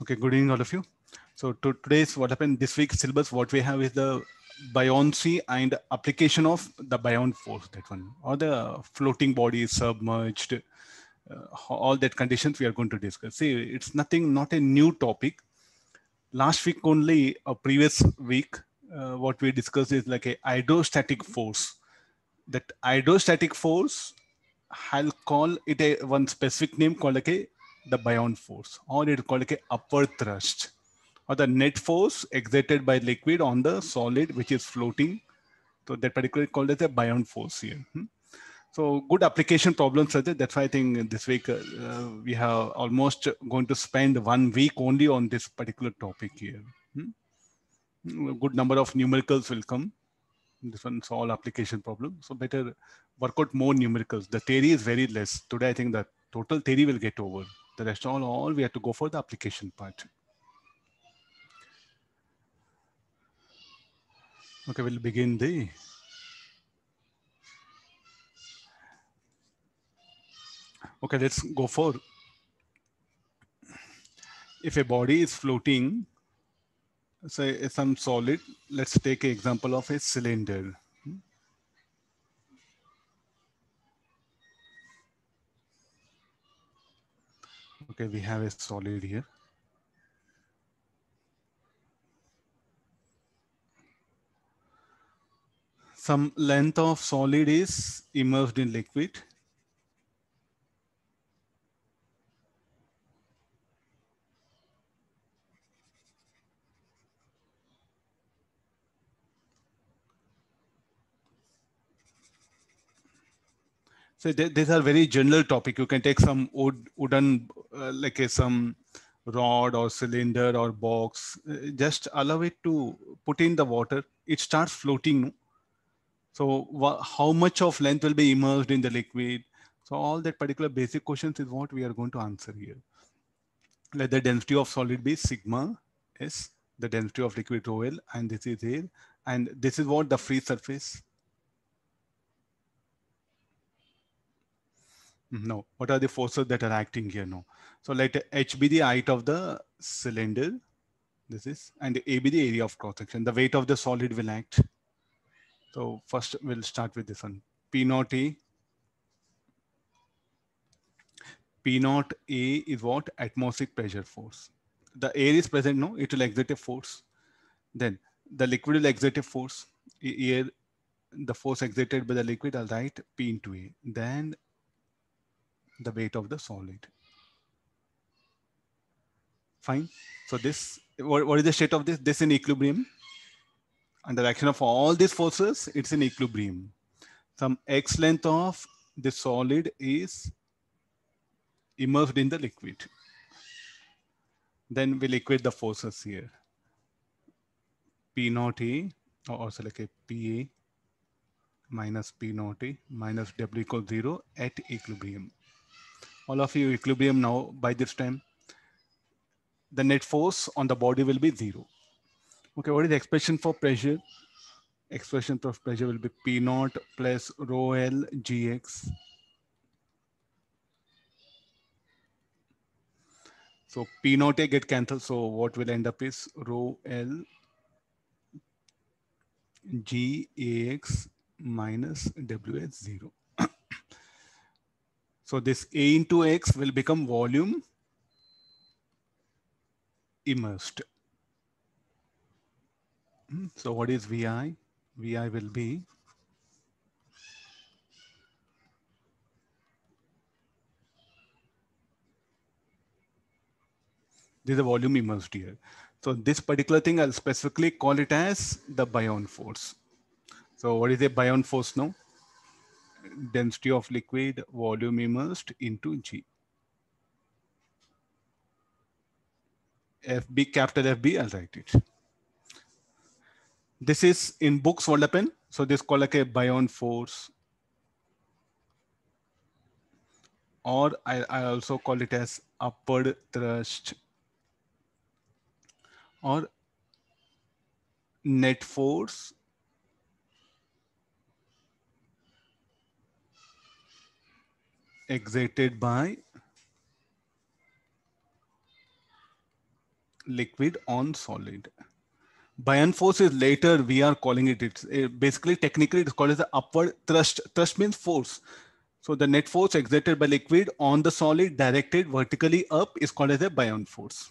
Okay, good evening, all of you. So to today's what happened this week syllabus, what we have is the buoyancy and application of the buoyant force, that one, or the floating body submerged, uh, all that conditions we are going to discuss. See, it's nothing, not a new topic. Last week only, a uh, previous week, uh, what we discussed is like a hydrostatic force. That hydrostatic force, I'll call it a one specific name called like a the bound force or it's called like upward thrust or the net force exerted by liquid on the solid which is floating. So that particular called as a bound force here. Hmm. So good application problems are there. That's why I think this week uh, we have almost going to spend one week only on this particular topic here. Hmm. Hmm, good number of numericals will come. This one's all application problem. So better work out more numericals. The theory is very less. Today I think the total theory will get over. The rest all, all we had to go for the application part. Okay, we'll begin the Okay, let's go for if a body is floating, say some solid, let's take an example of a cylinder. Okay, we have a solid here. Some length of solid is immersed in liquid So th these are very general topic. You can take some wood, wooden, uh, like a, uh, some rod or cylinder or box. Uh, just allow it to put in the water. It starts floating. So how much of length will be immersed in the liquid? So all that particular basic questions is what we are going to answer here. Let the density of solid be sigma s. the density of liquid rho L and this is here. And this is what the free surface No, what are the forces that are acting here? No. So let H be the height of the cylinder. This is, and A be the area of cross section. The weight of the solid will act. So first we'll start with this one. P naught A. P naught A is what? Atmospheric pressure force. The air is present, no? It will exert a force. Then the liquid will exert a force. here. the force exerted by the liquid, I'll write P into A. Then the weight of the solid. Fine. So this, what, what is the state of this? This in equilibrium. Under action of all these forces, it's in equilibrium. Some x length of the solid is immersed in the liquid. Then we'll equate the forces here. P naught A, or also like a PA minus P naught A minus W equals zero at equilibrium all of you equilibrium now by this time. The net force on the body will be zero. Okay, what is the expression for pressure? Expression of pressure will be P naught plus rho L Gx. So P naught A get cancelled. So what will end up is rho L G A X minus W H zero. So this A into X will become volume immersed. Hmm, so what is VI? VI will be This is a volume immersed here. So this particular thing, I'll specifically call it as the Bion force. So what is a Bion force now? density of liquid, volume immersed into G. FB, capital FB, I'll write it. This is in books, What up So this called like a bion force. Or I, I also call it as upward thrust. Or net force Exerted by liquid on solid. Bayan force is later, we are calling it, it's it eh, basically technically it's called as the upward thrust. Thrust means force. So the net force exerted by liquid on the solid directed vertically up is called as a Bayan force.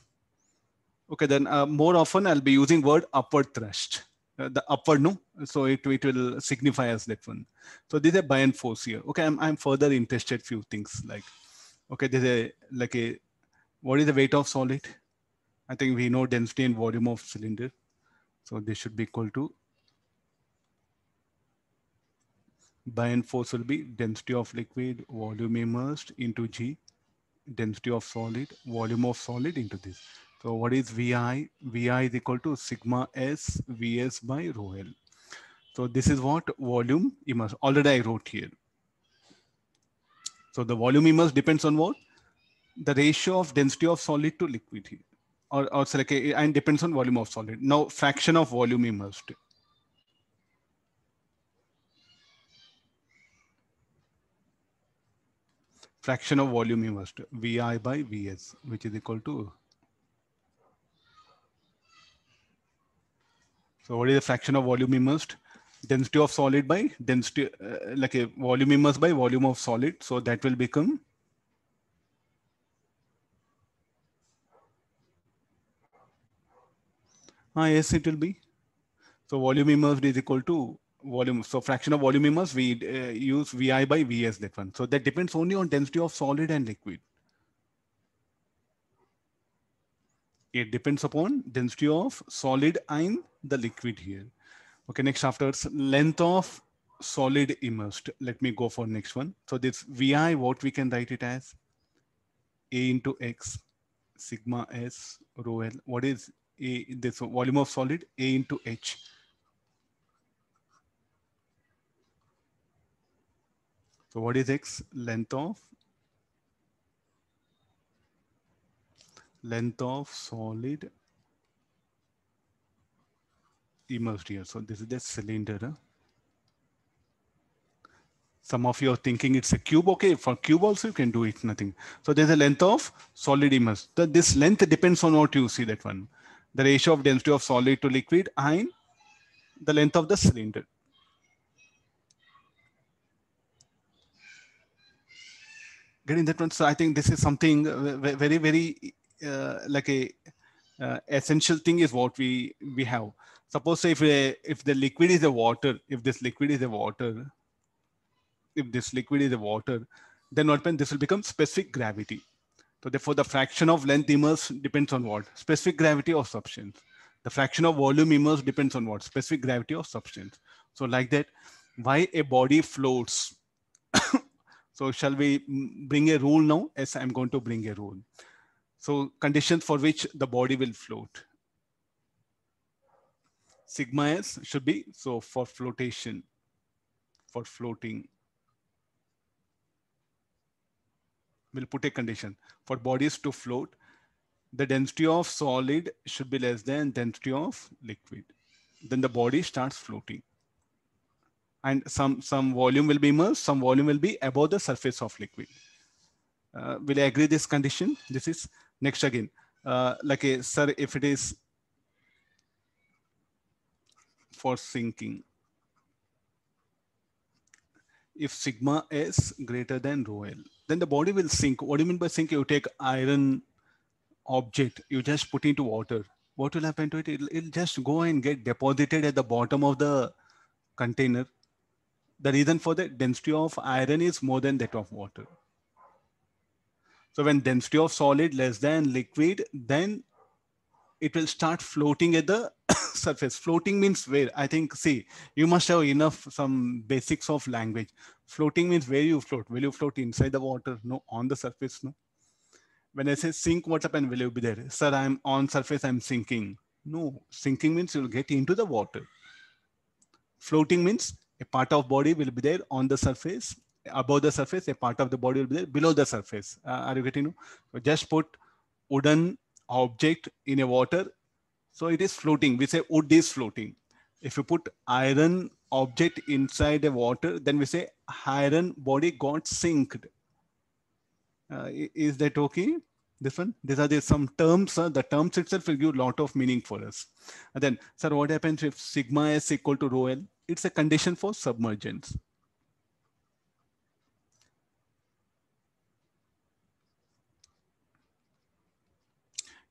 Okay, then uh, more often I'll be using word upward thrust. Uh, the upward no so it, it will signify as that one so this is a buy and force here okay i'm, I'm further interested few things like okay there's a like a what is the weight of solid i think we know density and volume of cylinder so this should be equal to by and force will be density of liquid volume immersed into g density of solid volume of solid into this so what is VI? VI is equal to sigma S VS by rho L. So this is what volume immerse already I wrote here. So the volume immerse depends on what? The ratio of density of solid to liquid here. Or, or so like and depends on volume of solid. Now fraction of volume immersed. fraction of volume immersed, VI by VS, which is equal to So what is the fraction of volume immersed? Density of solid by density, uh, like a volume immersed by volume of solid. So that will become Ah, yes, it will be. So volume immersed is equal to volume. So fraction of volume immersed, we uh, use VI by VS, that one. So that depends only on density of solid and liquid. it depends upon density of solid and the liquid here. Okay, next after length of solid immersed. Let me go for next one. So this VI, what we can write it as? A into X, sigma S, rho L. What is A, this volume of solid? A into H. So what is X? Length of length of solid immersed here. So this is the cylinder. Some of you are thinking it's a cube. Okay, for cube also you can do it, nothing. So there's a length of solid immersed. this length depends on what you see that one. The ratio of density of solid to liquid and the length of the cylinder. Getting that one. So I think this is something very, very uh, like a uh, essential thing is what we we have. Suppose if a, uh, if the liquid is a water, if this liquid is a water, if this liquid is a water, then what happens? This will become specific gravity. So therefore, the fraction of length immersed depends on what? Specific gravity of substance. The fraction of volume immersed depends on what? Specific gravity of substance. So like that, why a body floats. so shall we mm, bring a rule now? Yes, I'm going to bring a rule. So conditions for which the body will float. Sigma S should be, so for flotation, for floating. We'll put a condition for bodies to float. The density of solid should be less than density of liquid. Then the body starts floating and some some volume will be immersed some volume will be above the surface of liquid uh, will I agree this condition? This is next again. Uh, like a, uh, sir, if it is for sinking, if sigma is greater than rho L, then the body will sink. What do you mean by sink? You take iron object, you just put into water. What will happen to it? It'll, it'll just go and get deposited at the bottom of the container. The reason for the density of iron is more than that of water. So when density of solid less than liquid, then it will start floating at the surface. Floating means where? I think, see, you must have enough some basics of language. Floating means where you float. Will you float inside the water? No, on the surface, no. When I say sink, what's happened? Will you be there? Sir, I'm on surface, I'm sinking. No, sinking means you'll get into the water. Floating means a part of body will be there on the surface above the surface, a part of the body will be there below the surface. Uh, are you getting? So just put wooden object in a water. So it is floating. We say wood is floating. If you put iron object inside a water, then we say iron body got sinked. Uh, is that okay? This one? These are the, some terms. Uh, the terms itself will give a lot of meaning for us. And then, sir, what happens if sigma s equal to rho L? It's a condition for submergence.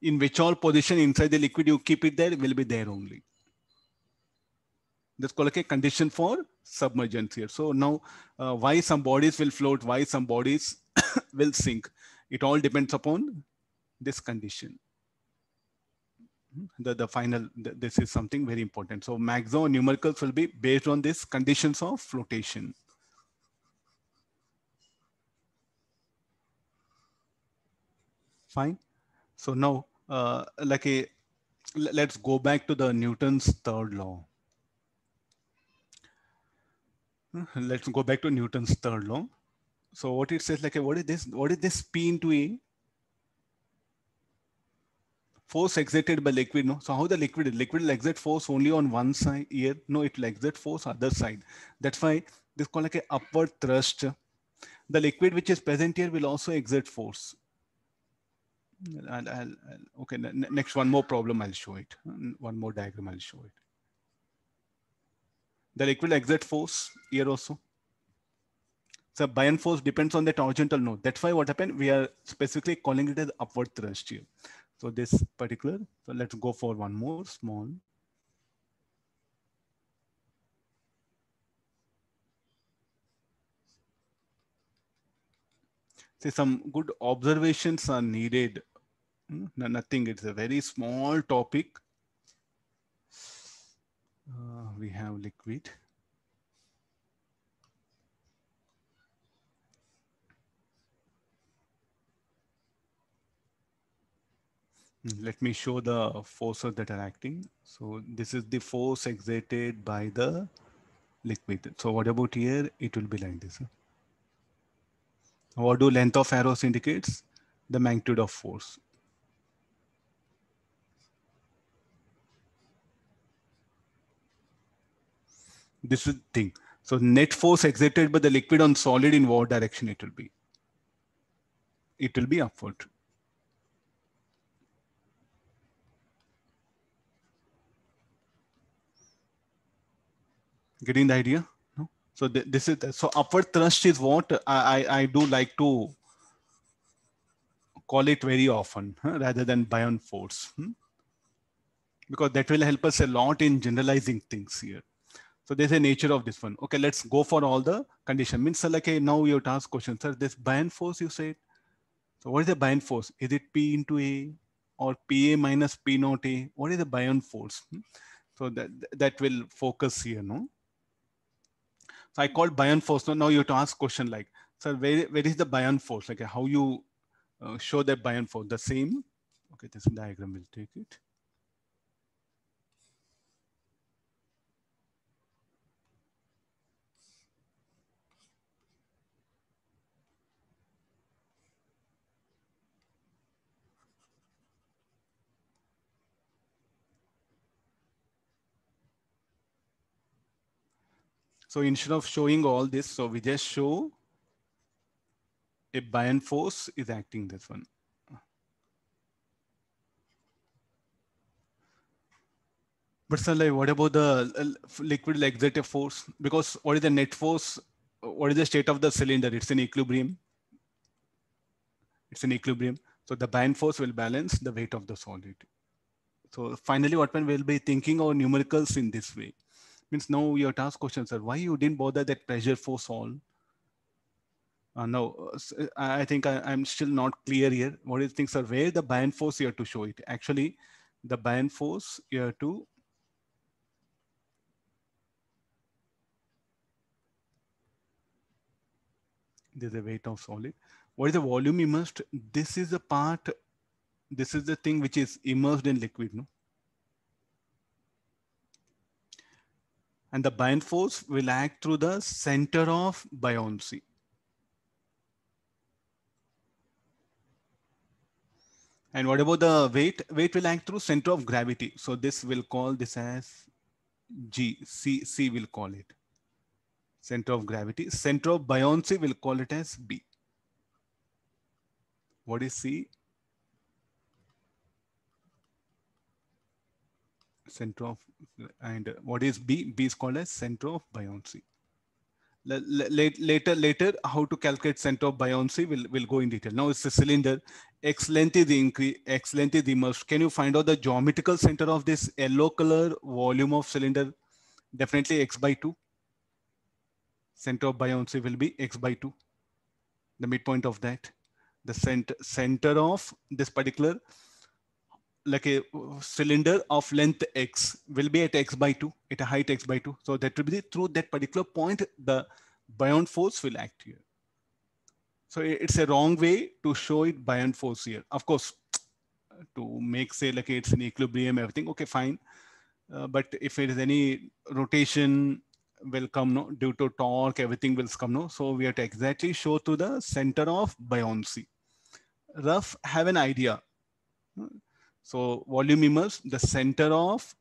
in which all position inside the liquid you keep it there, will be there only. That's called like a condition for submergence here. So now uh, why some bodies will float, why some bodies will sink. It all depends upon this condition. The, the final, the, this is something very important. So maxo numericals will be based on this conditions of flotation. Fine. So now, uh, like a, let's go back to the Newton's third law. Let's go back to Newton's third law. So what it says, like, a, what is this? What is this P into A? Force exerted by liquid, no? So how the liquid, liquid will exert force only on one side here. No, it will exert force other side. That's why this called like a upward thrust. The liquid which is present here will also exert force and I'll, I'll, okay, next one more problem, I'll show it. One more diagram, I'll show it. The liquid exit force here also. So buoyant force depends on the tangential node. That's why what happened, we are specifically calling it as upward thrust here. So this particular, so let's go for one more small. say some good observations are needed. Hmm? No, nothing, it's a very small topic. Uh, we have liquid. Hmm, let me show the forces that are acting. So this is the force exerted by the liquid. So what about here? It will be like this. Huh? What do length of arrows indicates? The magnitude of force. This is thing. So net force exerted by the liquid on solid in what direction it will be? It will be upward. Getting the idea? So th this is so upward thrust is what I, I, I do like to call it very often huh, rather than bion force hmm? because that will help us a lot in generalizing things here. So there's a nature of this one. Okay, let's go for all the condition. Means so like hey, now you have ask question, sir. This bion force you said. So what is the bion force? Is it P into A or PA minus P naught A? What is the bion force? Hmm? So that that will focus here, no. So I called Bayern force. Now you have to ask question like, sir, where, where is the Bayern force? Like how you uh, show that Bayern force? The same. Okay, this diagram will take it. So instead of showing all this, so we just show a buoyant force is acting this one. But sir, like, what about the uh, liquid laxative force? Because what is the net force? What is the state of the cylinder? It's in equilibrium. It's in equilibrium. So the buoyant force will balance the weight of the solid. So finally, what we will be thinking of numericals in this way means now your task question, sir, why you didn't bother that pressure force all? Uh, no, uh, I think I, am still not clear here. What do you think, sir? Where the band force you have to show it? Actually, the band force you have to there's a weight of solid. What is the volume immersed? This is the part, this is the thing which is immersed in liquid. No? and the bind force will act through the center of buoyancy. And what about the weight? Weight will act through center of gravity. So this will call this as G, C, C will call it. Center of gravity. Center of buoyancy will call it as B. What is C? center of, and what is B? B is called as center of buoyancy. Later, later, how to calculate center of buoyancy will will go in detail. Now it's a cylinder. X length is increase. X length is immersed. Can you find out the geometrical center of this yellow color volume of cylinder? Definitely x by two. Center of buoyancy will be x by two. The midpoint of that. The center center of this particular like a uh, cylinder of length x will be at x by 2 at a height x by 2 so that will be through that particular point the bound force will act here so it's a wrong way to show it bound force here of course to make say like it's in equilibrium everything okay fine uh, but if there is any rotation will come no due to torque everything will come no so we have to exactly show to the center of buoyancy rough have an idea hmm? So volume immerse, the center of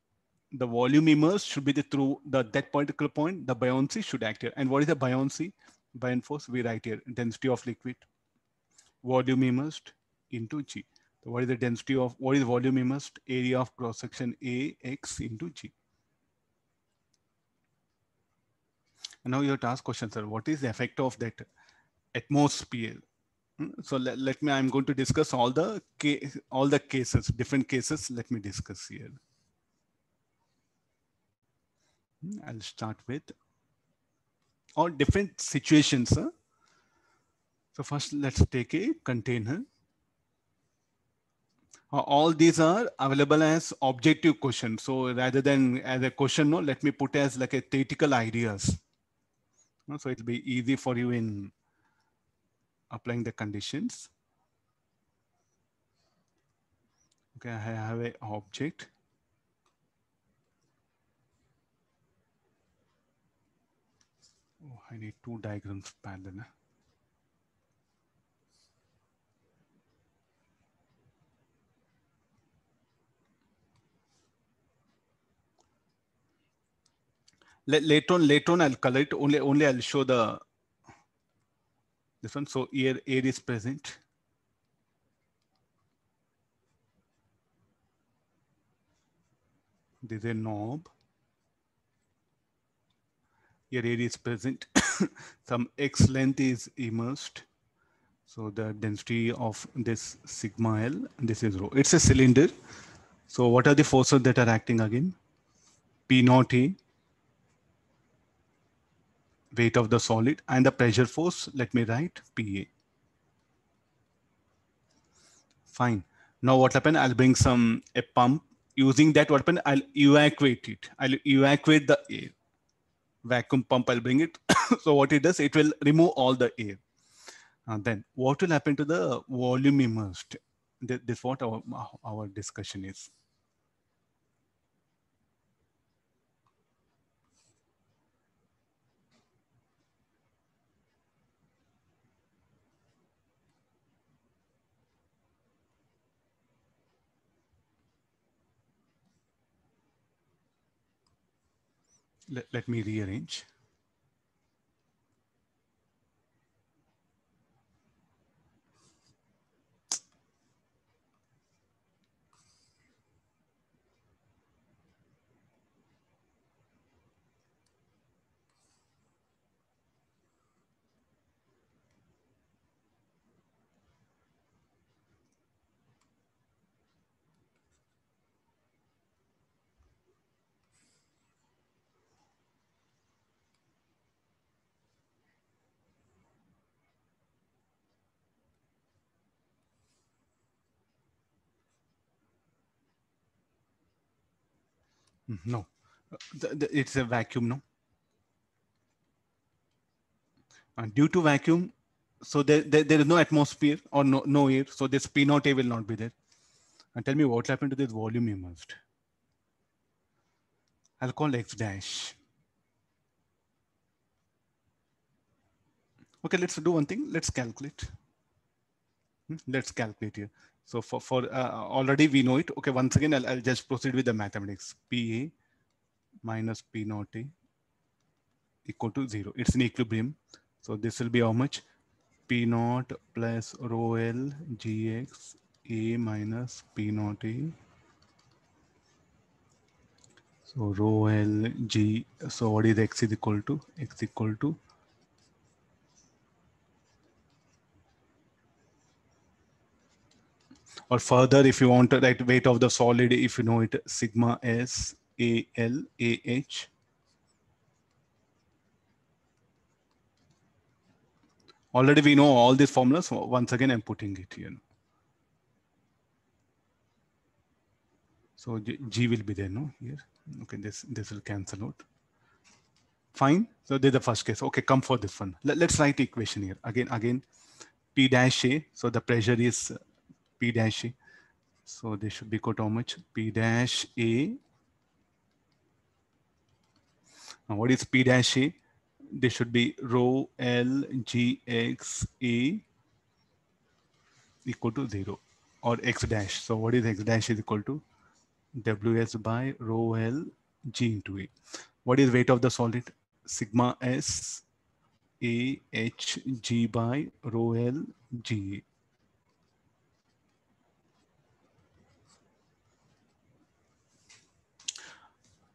the volume immerse should be the through the that particular point, the buoyancy should act here. And what is the buoyancy? Buoyant force, we write here, density of liquid, volume immersed into G. So what is the density of, what is volume immersed? Area of cross section A, X into G. And now your task question, sir, what is the effect of that atmosphere so let, let me, I'm going to discuss all the, all the cases, different cases, let me discuss here. I'll start with all different situations. Huh? So first let's take a container. Uh, all these are available as objective questions. So rather than as a question, no, let me put as like a theoretical ideas. So it'll be easy for you in applying the conditions. Okay, I have an object. Oh, I need two diagrams parallel. Later on, later on, I'll collect. Only, only I'll show the this one. So here air is present. There's a knob. Here air is present. Some X length is immersed. So the density of this sigma L, this is rho. It's a cylinder. So what are the forces that are acting again? P naught A, weight of the solid and the pressure force, let me write PA. Fine. Now what happened? I'll bring some a pump. Using that, what happened? I'll evacuate it. I'll evacuate the air. Vacuum pump, I'll bring it. so what it does, it will remove all the air. And uh, then what will happen to the volume immersed? This is what our, our discussion is. let, let me rearrange. No, the, the, it's a vacuum, no? And due to vacuum, so there, there, there is no atmosphere or no, no air, so this P naught A will not be there. And tell me what happened to this volume immersed. I'll call X dash. Okay, let's do one thing. Let's calculate. Hmm, let's calculate here. So for, for uh, already we know it. Okay, once again, I'll, I'll just proceed with the mathematics. PA minus P naught A equal to zero. It's in equilibrium. So this will be how much? P naught plus rho L Gx A minus P naught A. So rho L G, so what is X is equal to? X equal to or further if you want to write weight of the solid if you know it sigma s a l a h already we know all these formulas once again i'm putting it here so g will be there no here okay this this will cancel out fine so this is the first case okay come for this one Let, us write equation here again again p dash a so the pressure is P dash A. So they should be much. P dash A. Now what is P dash A? They should be rho L G X A equal to zero or X dash. So what is X dash is equal to WS by rho L G into A. What is weight of the solid? Sigma S A H G by rho L G A.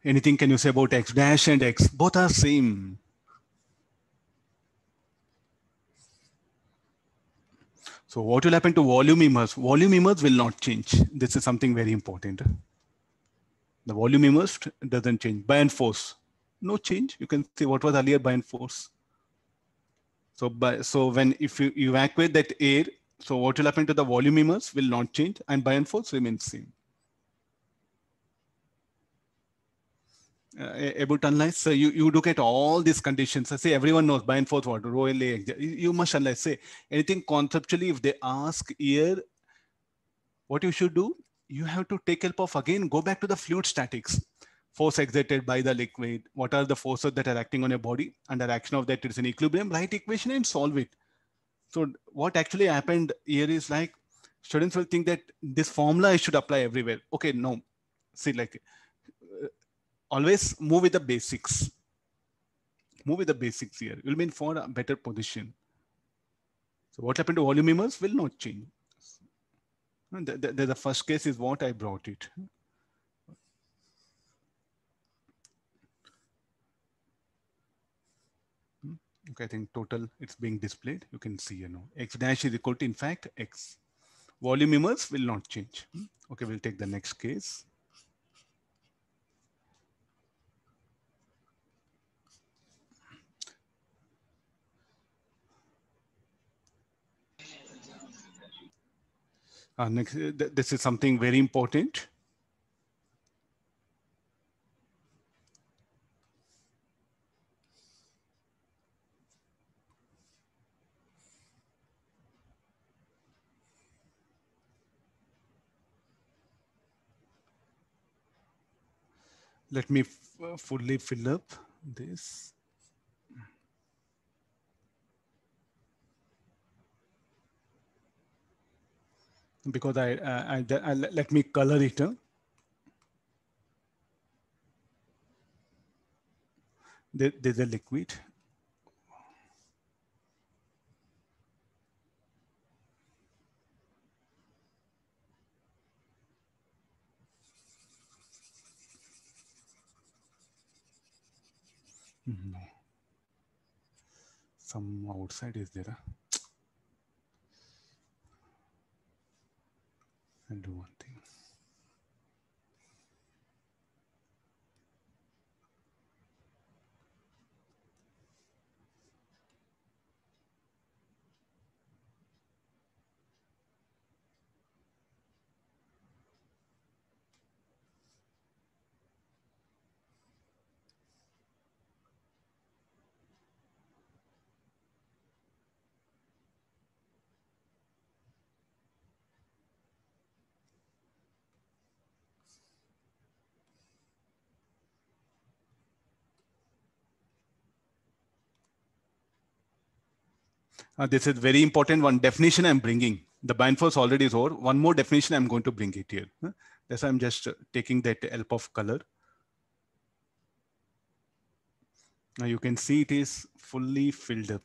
anything can you say about x dash and x? Both are same. So what will happen to volume immers? Volume immers will not change. This is something very important. The volume immersed doesn't change. By and force, no change. You can see what was earlier by and force. So by, so when if you evacuate that air, so what will happen to the volume immers will not change and by and force remains same. uh, able to analyze. So you, you look at all these conditions. I say everyone knows by and forth what row You must analyze. Say anything conceptually. If they ask here, what you should do, you have to take help of again. Go back to the fluid statics. Force exerted by the liquid. What are the forces that are acting on your body? Under action of that, it's an equilibrium. Write equation and solve it. So what actually happened here is like students will think that this formula should apply everywhere. Okay, no. See like always move with the basics. Move with the basics here. You'll be in for a better position. So what happened to volume immers will not change. The, the, the first case is what I brought it. Hmm? Okay, I think total it's being displayed. You can see, you know, X dash is equal to, in fact, X. Volume immers will not change. Hmm? Okay, we'll take the next case. Uh, next, uh, th this is something very important. Let me fully fill up this. because I, I, I, I let me color it. Huh? there's a liquid. Mm -hmm. Some outside is there. Huh? and one. Uh, this is very important one definition I'm bringing. The force already is over. One more definition I'm going to bring it here. That's why I'm just uh, taking that help of color. Now you can see it is fully filled up.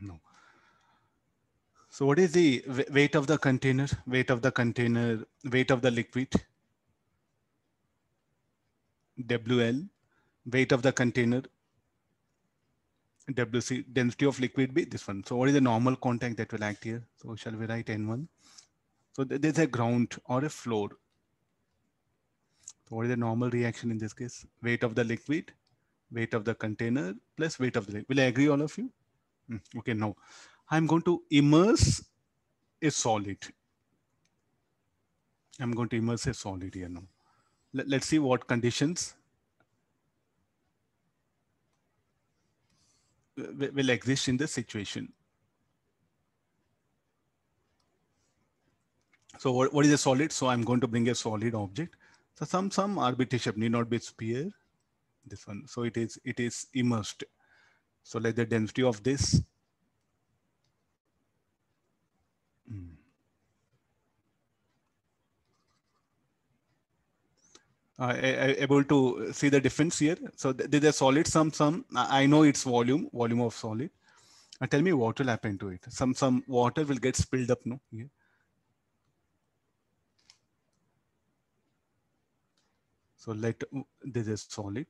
No. So what is the weight of the container, weight of the container, weight of the liquid? WL, weight of the container, WC, density of liquid B, this one. So what is the normal contact that will act here? So shall we write N1? So there's a ground or a floor. So what is the normal reaction in this case? Weight of the liquid, weight of the container, plus weight of the liquid. Will I agree all of you? Mm, okay, now I'm going to immerse a solid. I'm going to immerse a solid here now. Let, let's see what conditions will exist in the situation. So what, what is a solid? So I'm going to bring a solid object. So some some arbitration need not be sphere. This one. So it is it is immersed. So let the density of this hmm. Uh, able to see the difference here. So th there's a solid sum sum. I know its volume, volume of solid. tell me what will happen to it. Some some water will get spilled up, no? Yeah. So let this is solid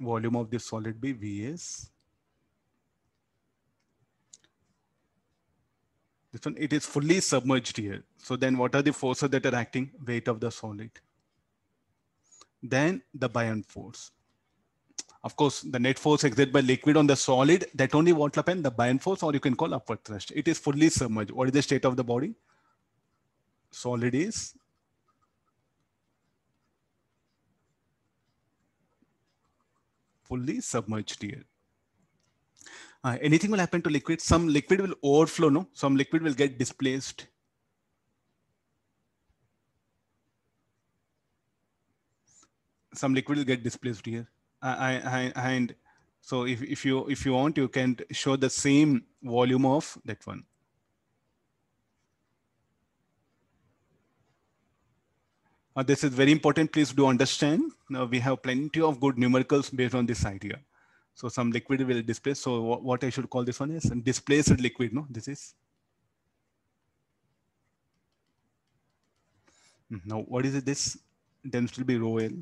volume of the solid be Vs. This one, it is fully submerged here. So then what are the forces that are acting? Weight of the solid. Then the buoyant force. Of course, the net force exerted by liquid on the solid, that only what happen, the buoyant force, or you can call upward thrust. It is fully submerged. What is the state of the body? Solid is fully submerged here. Uh, anything will happen to liquid. Some liquid will overflow, no? Some liquid will get displaced. Some liquid will get displaced here. I, I, I, and so if, if you if you want, you can show the same volume of that one. Uh, this is very important. Please do understand. Now uh, we have plenty of good numericals based on this idea. So some liquid will displace. So what I should call this one is displaced liquid. No, this is. Hmm, now what is it? This density will be rho L.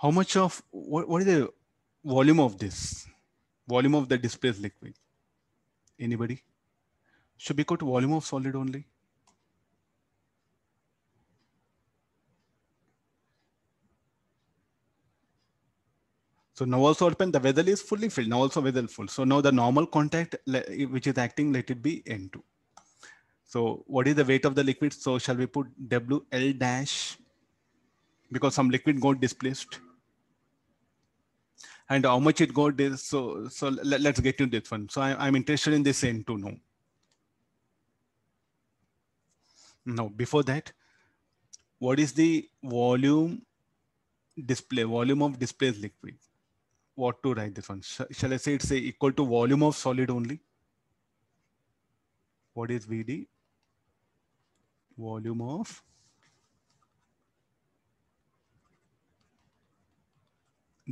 How much of what, what is the volume of this? Volume of the displaced liquid. Anybody? Should be called to volume of solid only? So now also open, the vessel is fully filled, now also vessel full. So now the normal contact which is acting, let it be N2. So what is the weight of the liquid? So shall we put WL dash because some liquid got displaced and how much it got this. So, so let, us get to this one. So I, am interested in this N2 now. Now before that, what is the volume display, volume of displaced liquid? what to write this one. Sh shall I say it's say equal to volume of solid only? What is VD? Volume of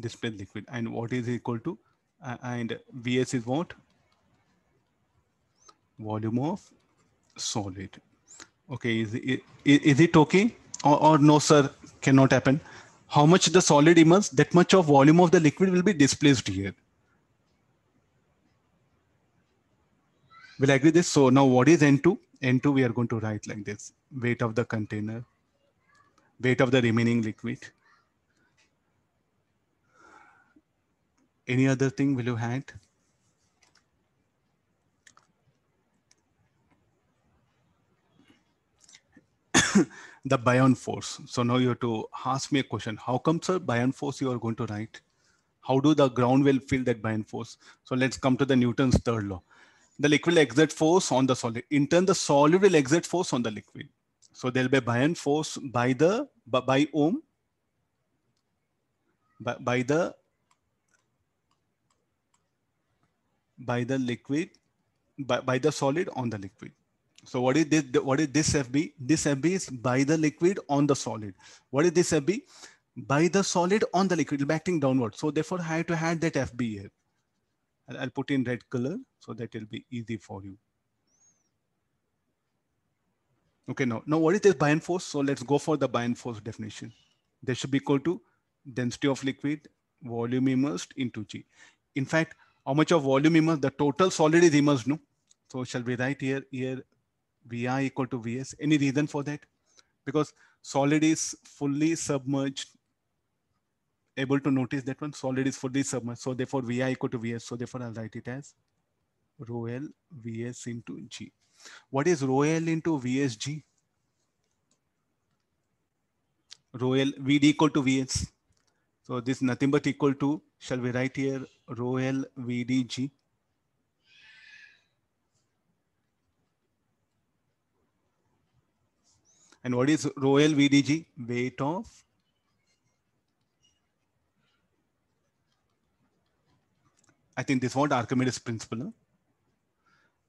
displaced liquid. And what is equal to? Uh, and VS is what? Volume of solid. Okay, is it, is it okay? Or, or no, sir, cannot happen how much the solid emulsions, that much of volume of the liquid will be displaced here. We'll agree this. So now what is N2? N2 we are going to write like this. Weight of the container, weight of the remaining liquid. Any other thing will you add? the Bayern force. So now you have to ask me a question. How come, sir, Bayern force you are going to write? How do the ground will feel that Bayern force? So let's come to the Newton's third law. The liquid will exert force on the solid. In turn, the solid will exert force on the liquid. So there'll be Bayern force by the by ohm by, by the by the liquid by, by the solid on the liquid. So what is this, what is this FB? This FB is by the liquid on the solid. What is this FB? By the solid on the liquid, acting downward. So therefore I have to add that FB here. I'll put in red color so that it'll be easy for you. Okay, now, now what is this bind force? So let's go for the bind force definition. This should be equal to density of liquid, volume immersed into G. In fact, how much of volume immersed? The total solid is immersed, no? So shall we write here, here Vi equal to Vs. Any reason for that? Because solid is fully submerged. Able to notice that one solid is fully submerged. So therefore Vi equal to Vs. So therefore I'll write it as rho L Vs into G. What is rho L into Vsg? Rho L Vd equal to Vs. So this nothing but equal to, shall we write here rho L Vdg? And what is rho L VDG? Weight of I think this was Archimedes principle.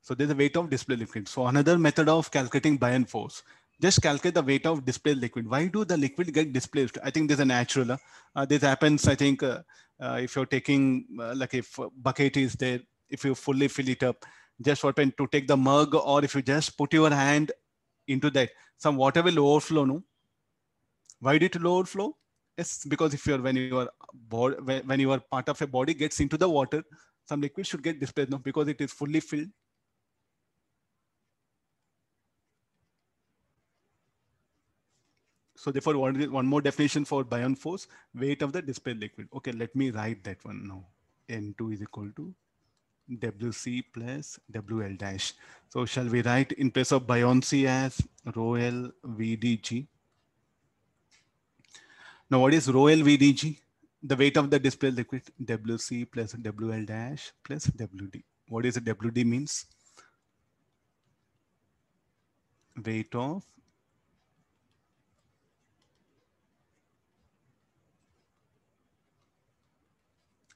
So there's a weight of display liquid. So another method of calculating buoyant force. Just calculate the weight of display liquid. Why do the liquid get displaced? I think there's a natural. Uh, uh this happens, I think, uh, uh, if you're taking, uh, like if bucket is there, if you fully fill it up, just what to take the mug or if you just put your hand into that some water will overflow no why did it overflow Yes, because if you're when you are when you are part of a body gets into the water some liquid should get displaced no because it is fully filled So therefore, one, one more definition for Bion force, weight of the displaced liquid. Okay, let me write that one now. N2 is equal to WC plus WL dash. So shall we write in place of buoyancy as rho L VDG? Now what is rho L VDG? The weight of the display liquid WC plus WL dash plus WD. What is WD means? Weight of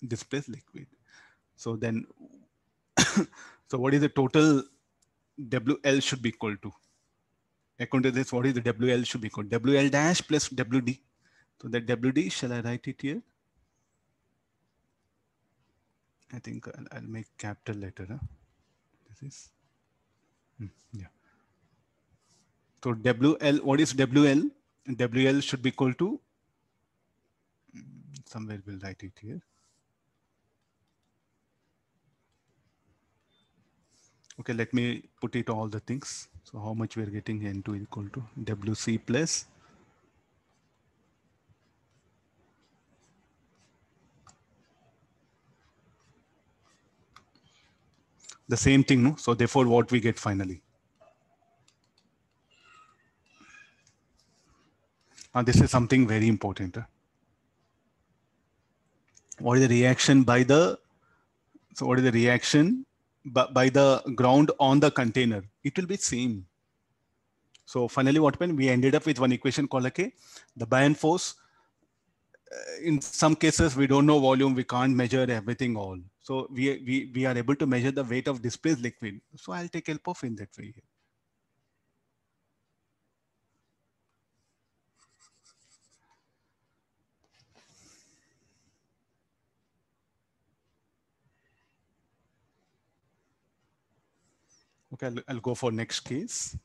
displaced liquid. So then so what is the total WL should be equal to? According to this, what is the WL should be equal? WL dash plus WD. So that WD, shall I write it here? I think I'll, I'll make capital letter. Huh? This is, hmm, yeah. So WL, what is WL? WL should be equal to, hmm, somewhere we'll write it here. Okay, let me put it all the things. So how much we're getting N2 equal to WC plus the same thing. No? So therefore what we get finally. Now ah, this is something very important. What is the reaction by the, so what is the reaction by the ground on the container, it will be same. So finally, what happened? We ended up with one equation called okay, the buy force. Uh, in some cases, we don't know volume. We can't measure everything all. So we, we, we are able to measure the weight of displaced liquid. So I'll take help of in that way. Okay, I'll, I'll go for next case.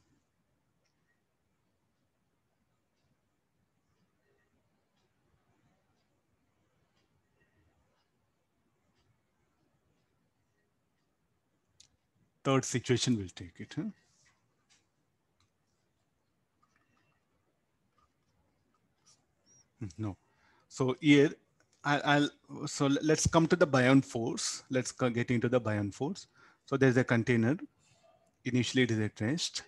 Third situation, we'll take it. Huh? Hmm, no. So here, I'll, I'll, so let's come to the Bion force. Let's get into the Bion force. So there's a container Initially, it is at rest.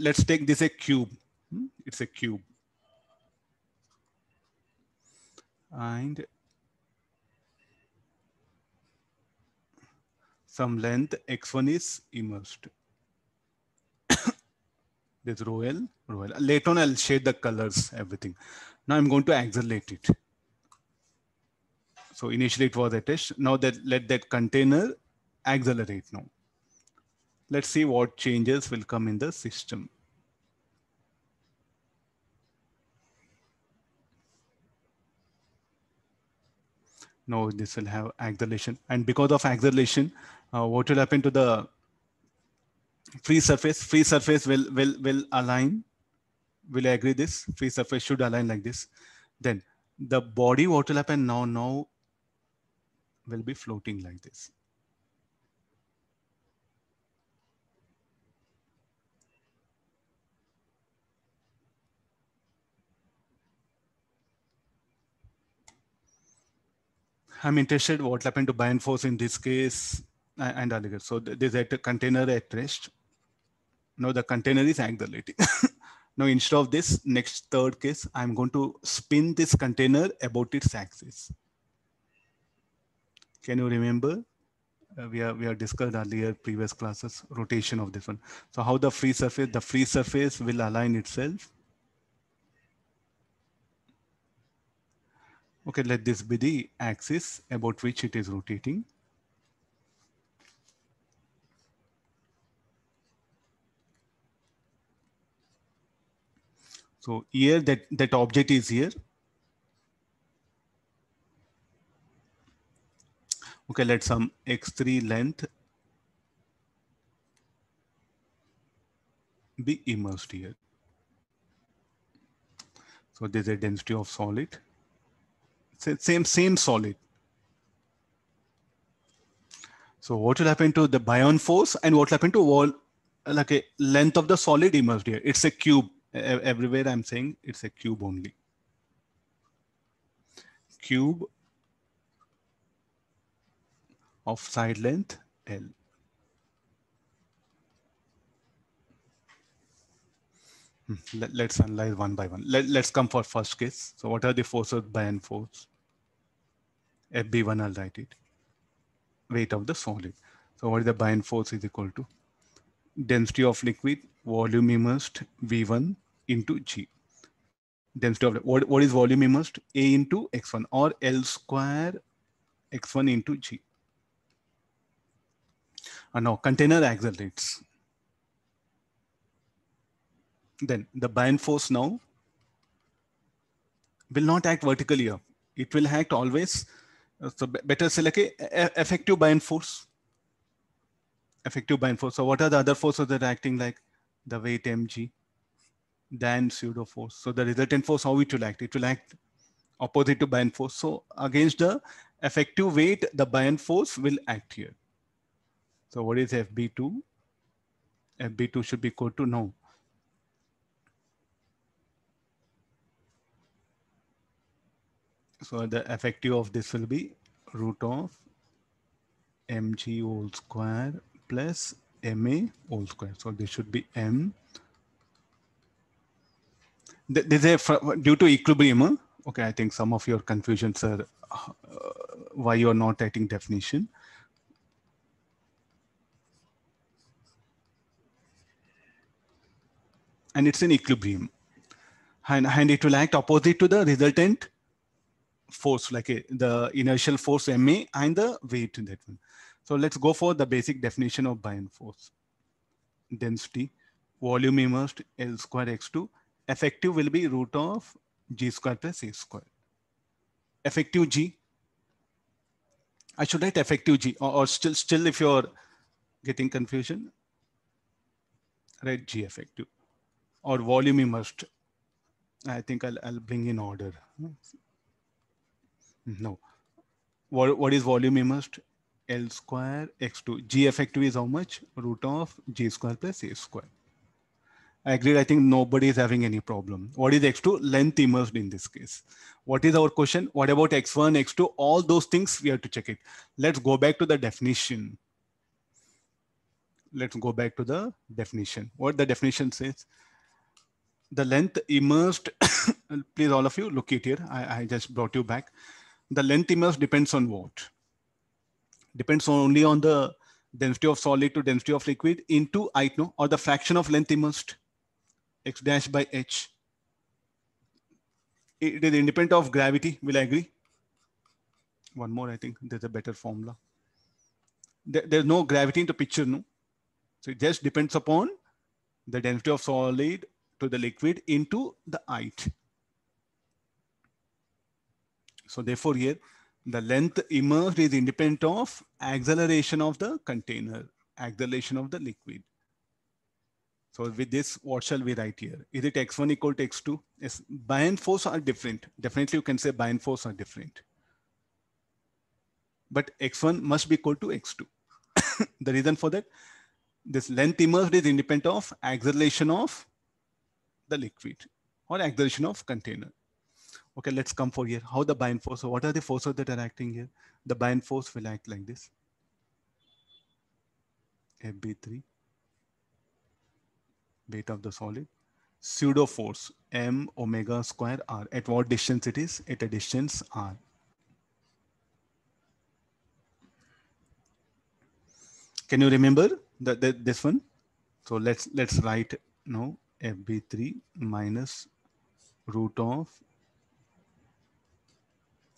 let's take this a cube. Hmm? It's a cube. And some length x1 is immersed. There's rho L, rho L. Later on, I'll shade the colors, everything. Now I'm going to accelerate it. So initially it was a test. Now that let that container accelerate now. Let's see what changes will come in the system. Now this will have acceleration. And because of acceleration, uh, what will happen to the free surface? Free surface will, will, will align. Will I agree this? Free surface should align like this. Then the body what will happen now now will be floating like this. I'm interested what happened to bind force in this case and Aligarh. So there's a container at rest. Now the container is accelerating. now instead of this next third case, I'm going to spin this container about its axis. Can you remember? Uh, we are we have discussed earlier previous classes rotation of this one. So how the free surface the free surface will align itself. Okay, let this be the axis about which it is rotating. So here that, that object is here Okay, let some x3 length be immersed here. So there's a density of solid. Same, same solid. So what will happen to the bion force and what will happen to wall, like a length of the solid immersed here? It's a cube. Everywhere I'm saying it's a cube only. Cube of side length L. Hmm, let, let's analyze one by one. Let, let's come for first case. So what are the forces by N force? FB1, I'll write it. Weight of the solid. So what is the by force is equal to? Density of liquid, volume immersed, V1 into G. Density of, what, what is volume immersed? A into X1 or L square X1 into G uh, no, container accelerates. Then the bind force now will not act vertically up. It will act always. Uh, so better say like a effective bind force. Effective bind force. So what are the other forces that are acting like the weight mg then pseudo force? So the resultant force, how it will act? It will act opposite to bind force. So against the effective weight, the bind force will act here. So what is FB2? FB2 should be equal to no. So the effective of this will be root of mg whole square plus ma whole square. So this should be m. This is due to equilibrium. Okay, I think some of your confusions are uh, why you're not writing definition. and it's in equilibrium. And, and it will act opposite to the resultant force, like a, the inertial force MA and the weight in that one. So let's go for the basic definition of Bion force. Density, volume immersed L square X2, effective will be root of G square plus A square. Effective G, I should write effective G or, or still, still if you're getting confusion, write G effective or volume immersed. I think I'll, I'll bring in order. No. What, what is volume immersed? L square x2. G effective is how much? Root of g square plus a square. I agree. I think nobody is having any problem. What is x2? Length immersed in this case. What is our question? What about x1, x2? All those things we have to check it. Let's go back to the definition. Let's go back to the definition. What the definition says? the length immersed, please all of you look it here. I, I just brought you back. The length immersed depends on what? Depends only on the density of solid to density of liquid into I know or the fraction of length immersed x dash by h. It is independent of gravity, will I agree? One more, I think there's a better formula. There, there's no gravity in the picture, no? So it just depends upon the density of solid to the liquid into the height. So therefore here, the length immersed is independent of acceleration of the container, acceleration of the liquid. So with this, what shall we write here? Is it x1 equal to x2? Yes, by and force are different. Definitely you can say by and force are different. But x1 must be equal to x2. the reason for that, this length immersed is independent of acceleration of the liquid or acceleration of container. Okay, let's come for here. How the bind force, what are the forces that are acting here? The bind force will act like this. FB3, weight of the solid. Pseudo force, M omega square R. At what distance it is? At a distance R. Can you remember the, the this one? So let's let's write now FB3 minus root of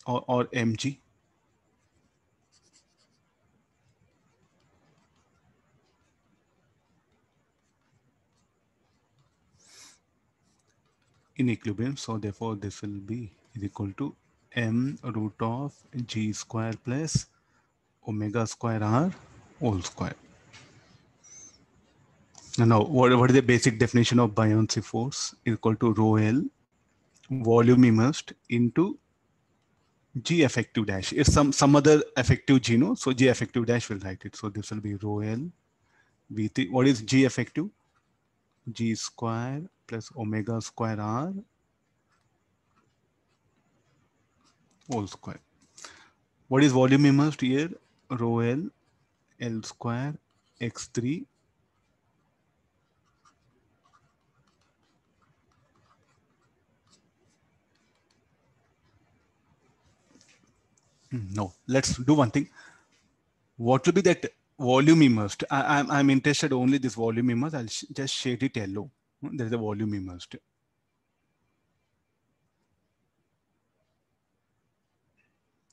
or, or mg in equilibrium so therefore this will be is equal to m root of g square plus omega square r whole square now, what, what is the basic definition of buoyancy force? Is equal to rho L volume immersed into G effective dash. Is some, some other effective G, no? So G effective dash will write it. So this will be rho L V3. What is G effective? G square plus omega square R whole square. What is volume immersed here? Rho L L square X3 Hmm, no, let's do one thing. What will be that volume immersed? I, am I'm, I'm interested only this volume immersed. I'll sh just shade it yellow. Hmm, there is a volume immersed.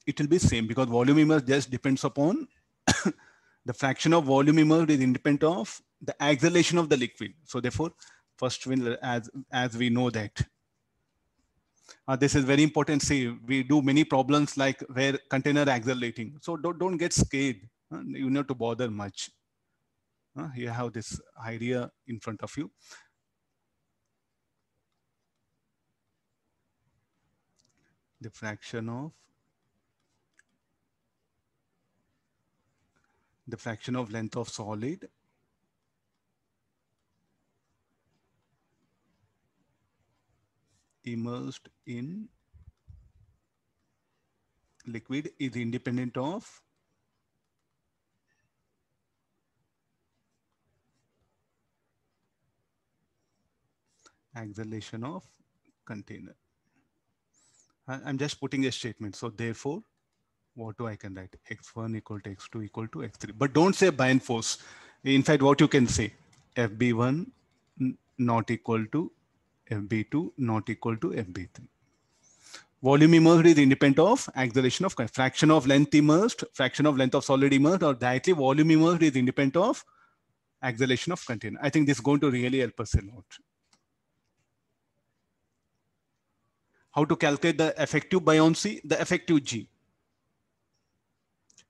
It will be same because volume immersed just depends upon the fraction of volume immersed is independent of the acceleration of the liquid. So therefore, first one as as we know that uh, this is very important. See, we do many problems like where container accelerating. So don't, don't get scared. Uh, you need to bother much. Uh, you have this idea in front of you. The fraction of the fraction of length of solid immersed in liquid is independent of acceleration of container. I'm just putting a statement. So therefore, what do I can write? X1 equal to X2 equal to X3. But don't say bind force. In fact, what you can say, FB1 not equal to mb2 not equal to mb3. Volume immersed is independent of acceleration of fraction of length immersed, fraction of length of solid immersed, or directly volume immersed is independent of acceleration of container. I think this is going to really help us a lot. How to calculate the effective buoyancy, the effective G.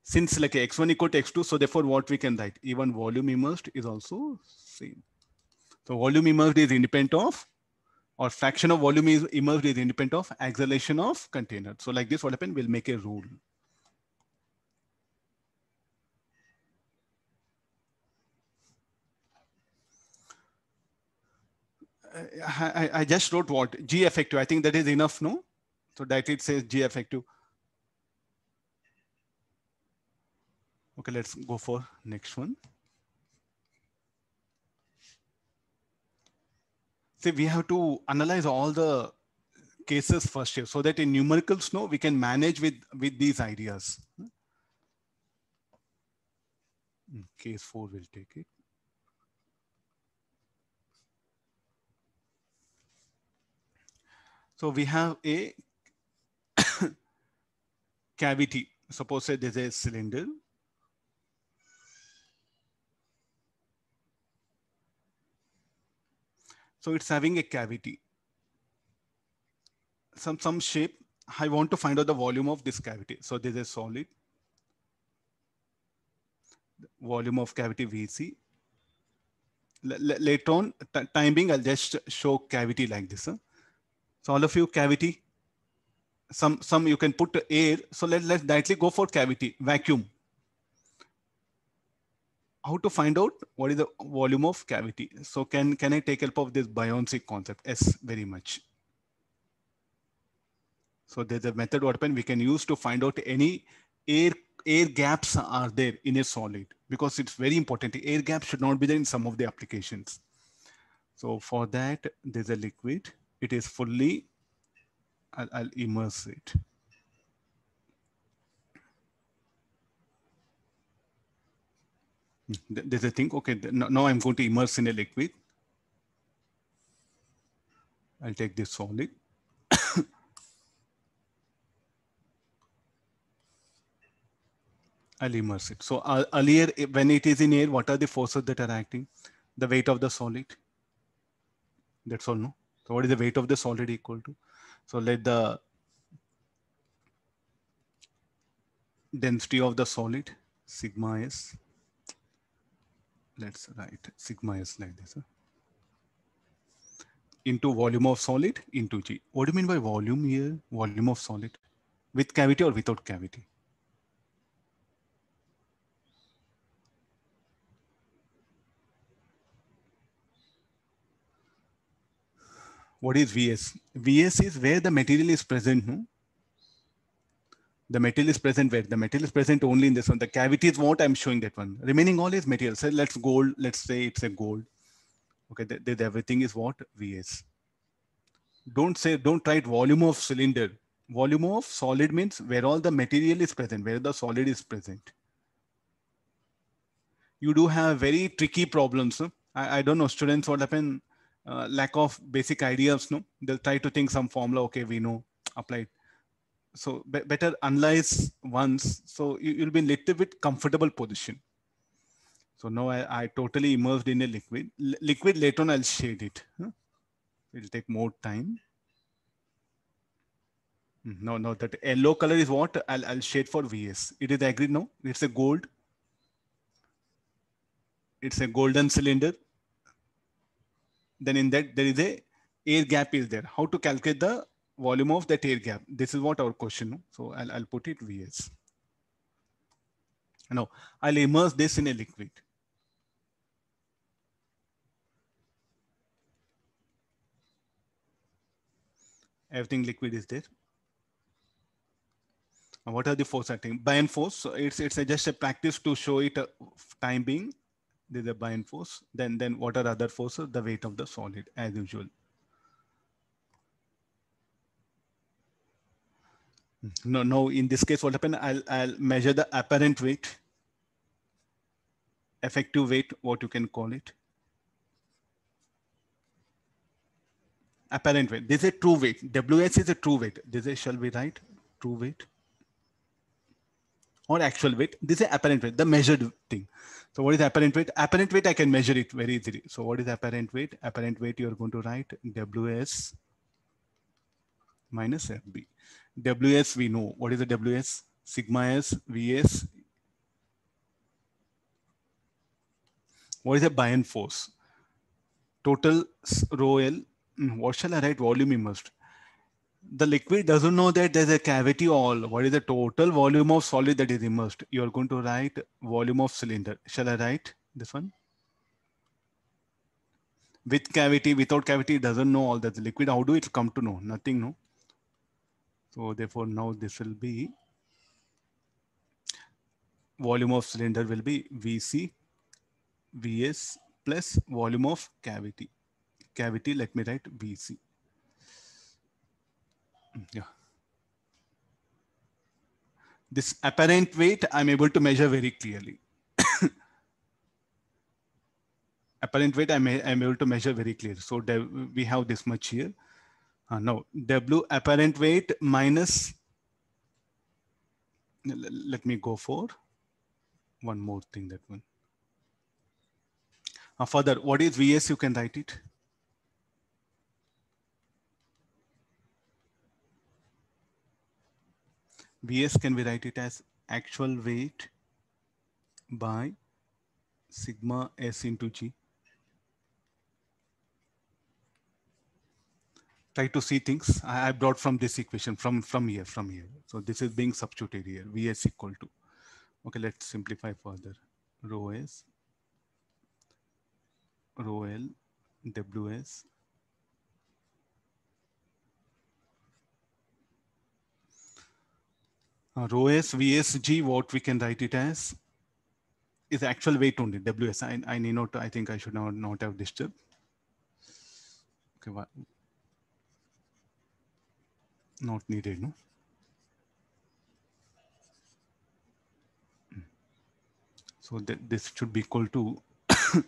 Since like x1 equal to x2, so therefore what we can write, even volume immersed is also same. So volume immersed is independent of or fraction of volume is immersed is independent of acceleration of container. So like this, what happened? We'll make a rule. I, I, I just wrote what G effective. I think that is enough, no? So that it says G effective. Okay, let's go for next one. say we have to analyze all the cases first here so that in numerical snow we can manage with with these ideas hmm, case 4 will take it so we have a cavity suppose say there's a cylinder So it's having a cavity, some, some shape. I want to find out the volume of this cavity. So this is solid. Volume of cavity VC. L later on, timing, I'll just show cavity like this. Huh? So all of you cavity, some, some you can put air. So let, let's directly go for cavity, vacuum how to find out what is the volume of cavity. So can, can I take help of this buoyancy concept? Yes, very much. So there's a method what we can use to find out any air air gaps are there in a solid because it's very important. Air gaps should not be there in some of the applications. So for that, there's a liquid. It is fully, I'll, I'll immerse it. There's a thing, okay, now I'm going to immerse in a liquid. I'll take this solid. I'll immerse it. So uh, earlier, when it is in air, what are the forces that are acting? The weight of the solid. That's all, no? So what is the weight of the solid equal to? So let the density of the solid, sigma s, let's write sigma is like this. Huh? Into volume of solid into G. What do you mean by volume here? Volume of solid with cavity or without cavity? What is VS? VS is where the material is present. Hmm? the metal is present where the metal is present only in this one the cavity is what i'm showing that one remaining all is material so let's gold let's say it's a gold okay the, the, everything is what vs don't say don't write volume of cylinder volume of solid means where all the material is present where the solid is present you do have very tricky problems I, I don't know students what happen uh, lack of basic ideas no they'll try to think some formula okay we know applied so be better analyze once so you, will be in little bit comfortable position so now I, I totally immersed in a liquid L liquid later on i'll shade it huh? it'll take more time hmm, no no that yellow color is what i'll, I'll shade for vs it is agreed now it's a gold it's a golden cylinder then in that there is a air gap is there how to calculate the volume of that air gap. This is what our question. So I'll, I'll put it Vs. Now I'll immerse this in a liquid. Everything liquid is there. And what are the force acting? By and force. So it's it's a, just a practice to show it uh, time being. There's a by force. Then then what are other forces? The weight of the solid as usual. No, no. In this case, what happened? I'll, I'll measure the apparent weight, effective weight, what you can call it. Apparent weight. This is a true weight. WS is a true weight. This is, shall we write true weight? Or actual weight. This is apparent weight, the measured thing. So what is apparent weight? Apparent weight, I can measure it very easily. So what is apparent weight? Apparent weight, you're going to write WS minus FB. WS we know. What is the WS? Sigma S, VS. What is the buy-in force? Total rho L. Hmm, what shall I write? Volume immersed. The liquid doesn't know that there's a cavity all. What is the total volume of solid that is immersed? You're going to write volume of cylinder. Shall I write this one? With cavity, without cavity, doesn't know all that. The liquid, how do it come to know? Nothing, no? So therefore now this will be volume of cylinder will be VC, VS plus volume of cavity. Cavity, let me write VC. Hmm, yeah. This apparent weight I'm able to measure very clearly. apparent weight I'm, I'm able to measure very clear. So we have this much here. Uh, no, W apparent weight minus, let me go for one more thing, that one. Uh, further, what is VS? You can write it. VS can be write it as actual weight by sigma S into G. try to see things I brought from this equation from from here from here. So this is being substituted here. Vs equal to. Okay, let's simplify further. Rho s, rho l, ws. Uh, rho s vsg. What we can write it as is actual weight only. Ws. I, I need not. I think I should not not have disturbed. Okay. Well, not needed, no? Hmm. So that this should be equal to hmm.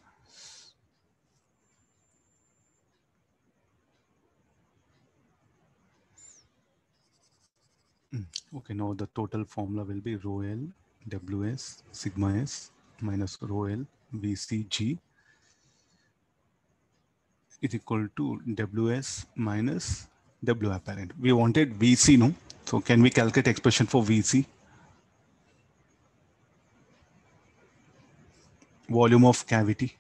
Okay, now the total formula will be rho L, WS, sigma S minus rho L, VCG is equal to WS minus W apparent. We wanted VC, no? So can we calculate expression for VC? Volume of cavity.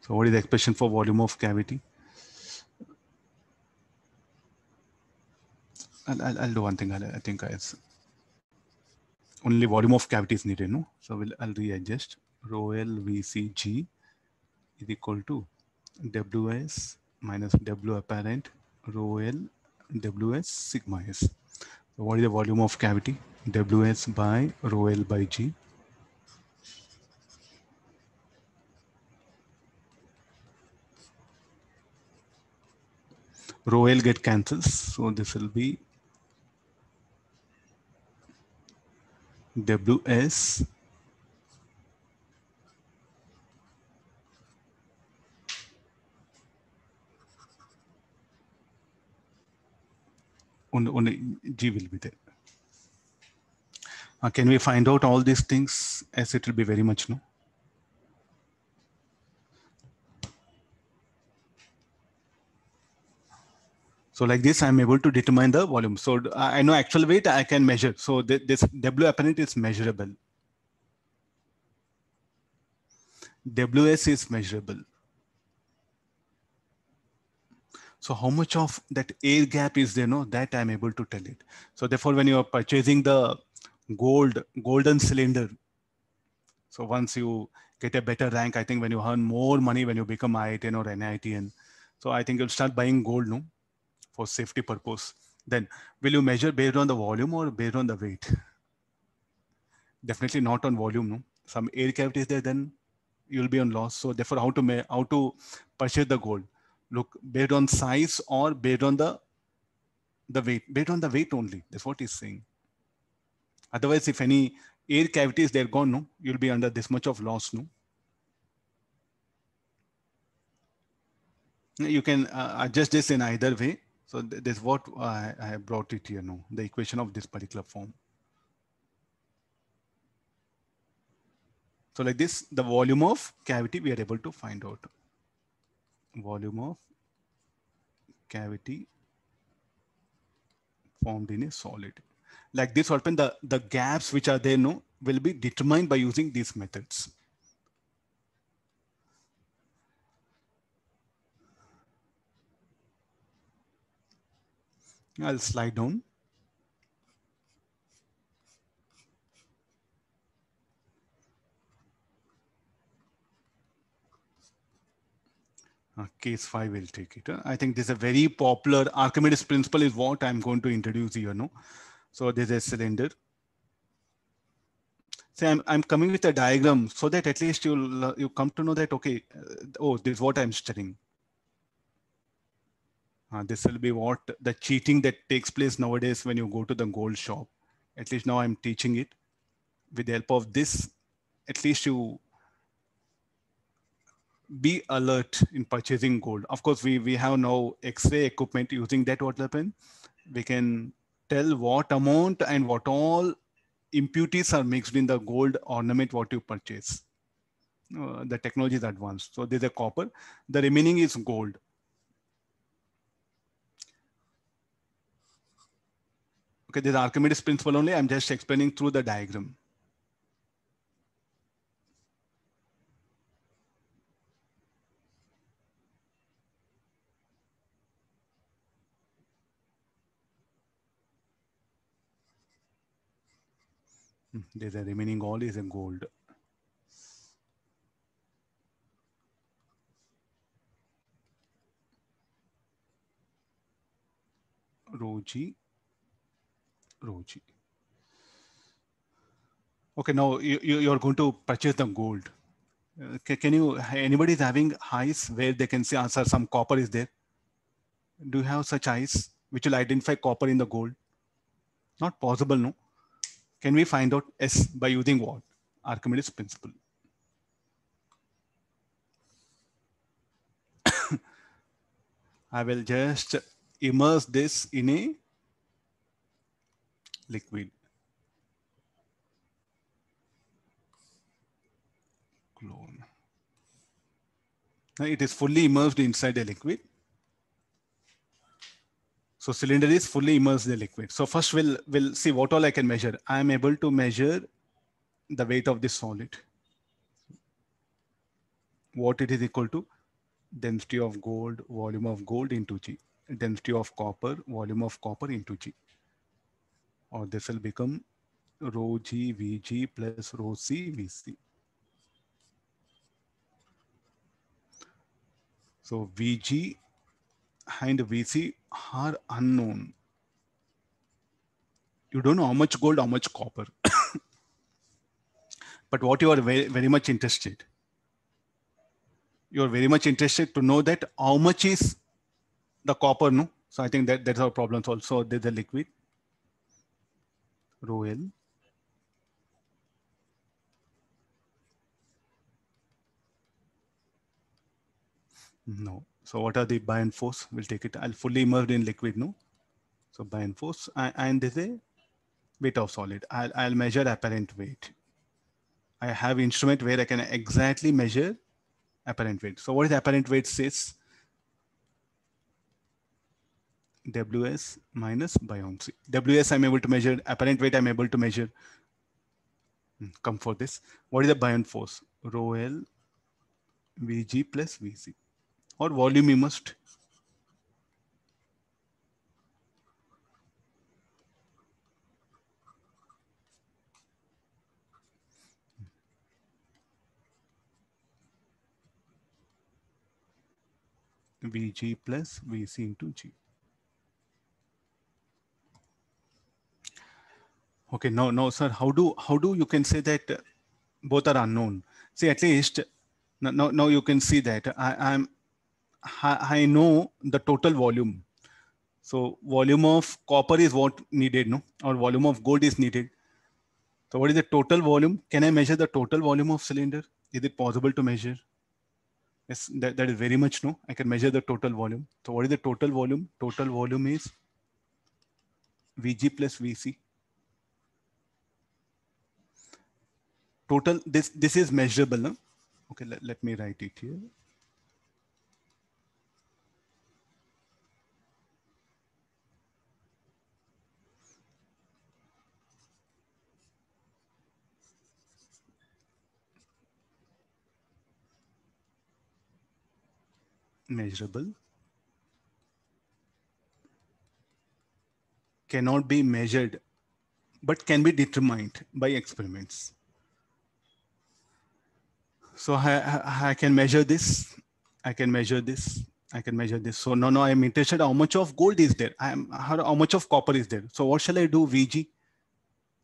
So what is the expression for volume of cavity? I'll, I'll, I'll do one thing. I'll, i think it's only volume of cavity is needed, no? So we'll, I'll readjust. Rho L VCG is equal to WS minus W apparent rho L WS sigma S. what is the volume of cavity? WS by rho L by G. Rho L get cancels, so this will be WS only, only G will be there. Uh, can we find out all these things as it will be very much no? So like this, I'm able to determine the volume. So uh, I know actual weight I can measure. So th this W apparent is measurable. WS is measurable. So how much of that air gap is there? No, that I'm able to tell it. So therefore, when you are purchasing the gold, golden cylinder, so once you get a better rank, I think when you earn more money, when you become IITN or NITN, so I think you'll start buying gold, no, for safety purpose. Then will you measure based on the volume or based on the weight? Definitely not on volume, no. Some air cavity is there, then you'll be on loss. So therefore, how to how to purchase the gold? look based on size or based on the the weight, based on the weight only. That's what he's saying. Otherwise, if any air cavity is there gone, no, you'll be under this much of loss, no. You can uh, adjust this in either way. So th this is what I, I brought it here, no, the equation of this particular form. So like this, the volume of cavity we are able to find out volume of cavity formed in a solid. Like this, open the, the gaps which are there no, will be determined by using these methods. I'll slide down. Uh, case 5 will take it. I think this is a very popular Archimedes principle is what I'm going to introduce here No, So there's a cylinder. So I'm, I'm coming with a diagram so that at least you'll uh, you come to know that, okay, uh, oh, this is what I'm studying. Uh, this will be what the cheating that takes place nowadays when you go to the gold shop. At least now I'm teaching it. With the help of this, at least you be alert in purchasing gold. Of course, we, we have now X-ray equipment using that water pen. We can tell what amount and what all impurities are mixed in the gold ornament what you purchase. Uh, the technology is advanced. So there's a copper. The remaining is gold. Okay, there's Archimedes principle only. I'm just explaining through the diagram. There's a remaining all is in gold. Roji. Roji. Okay, now you, you, are going to purchase the gold. Uh, can can you, anybody is having eyes where they can see, answer ah, some copper is there? Do you have such eyes which will identify copper in the gold? Not possible, no? Can we find out S by using what? Archimedes principle. I will just immerse this in a liquid. Clone. Now it is fully immersed inside a liquid. So cylinder is fully immersed in the liquid. So first we'll, we'll see what all I can measure. I'm able to measure the weight of this solid. What it is equal to density of gold, volume of gold into G, density of copper, volume of copper into G. Or this will become rho G Vg plus rho C Vc. So Vg and VC are unknown. You don't know how much gold, how much copper. but what you are very, very much interested. You are very much interested to know that how much is the copper, no? So I think that that's our problems also. There's a liquid, rho L. No. So what are the buy and force? We'll take it. I'll fully immersed in liquid now. So buy and force and, and a weight of solid. I'll, I'll measure apparent weight. I have instrument where I can exactly measure apparent weight. So what is apparent weight says? WS minus buoyancy. WS I'm able to measure, apparent weight I'm able to measure. Hmm, come for this. What is the buoyant force? Rho L Vg plus Vc or volume immersed. Vg plus Vc into G. Okay, no, no, sir. How do how do you can say that uh, both are unknown? See, at least now, now you can see that I, I'm I know the total volume. So volume of copper is what needed, no? Or volume of gold is needed. So what is the total volume? Can I measure the total volume of cylinder? Is it possible to measure? Yes, that, that is very much no. I can measure the total volume. So what is the total volume? Total volume is Vg plus Vc. Total, this, this is measurable. No? Okay, let, let me write it here. measurable, cannot be measured, but can be determined by experiments. So I, I can measure this, I can measure this, I can measure this. So no, no, I'm interested how much of gold is there? I'm how, how much of copper is there? So what shall I do? VG?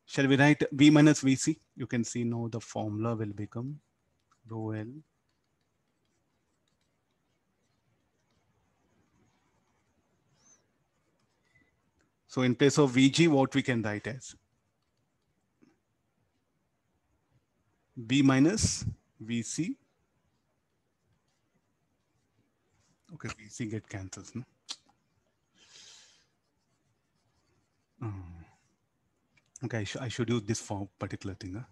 Shall we write V minus VC? You can see now the formula will become rho L So in place of VG, what we can write as? B minus VC. Okay, VC get cancels. No? Hmm. Okay, I, sh I should use this for particular thing. Huh?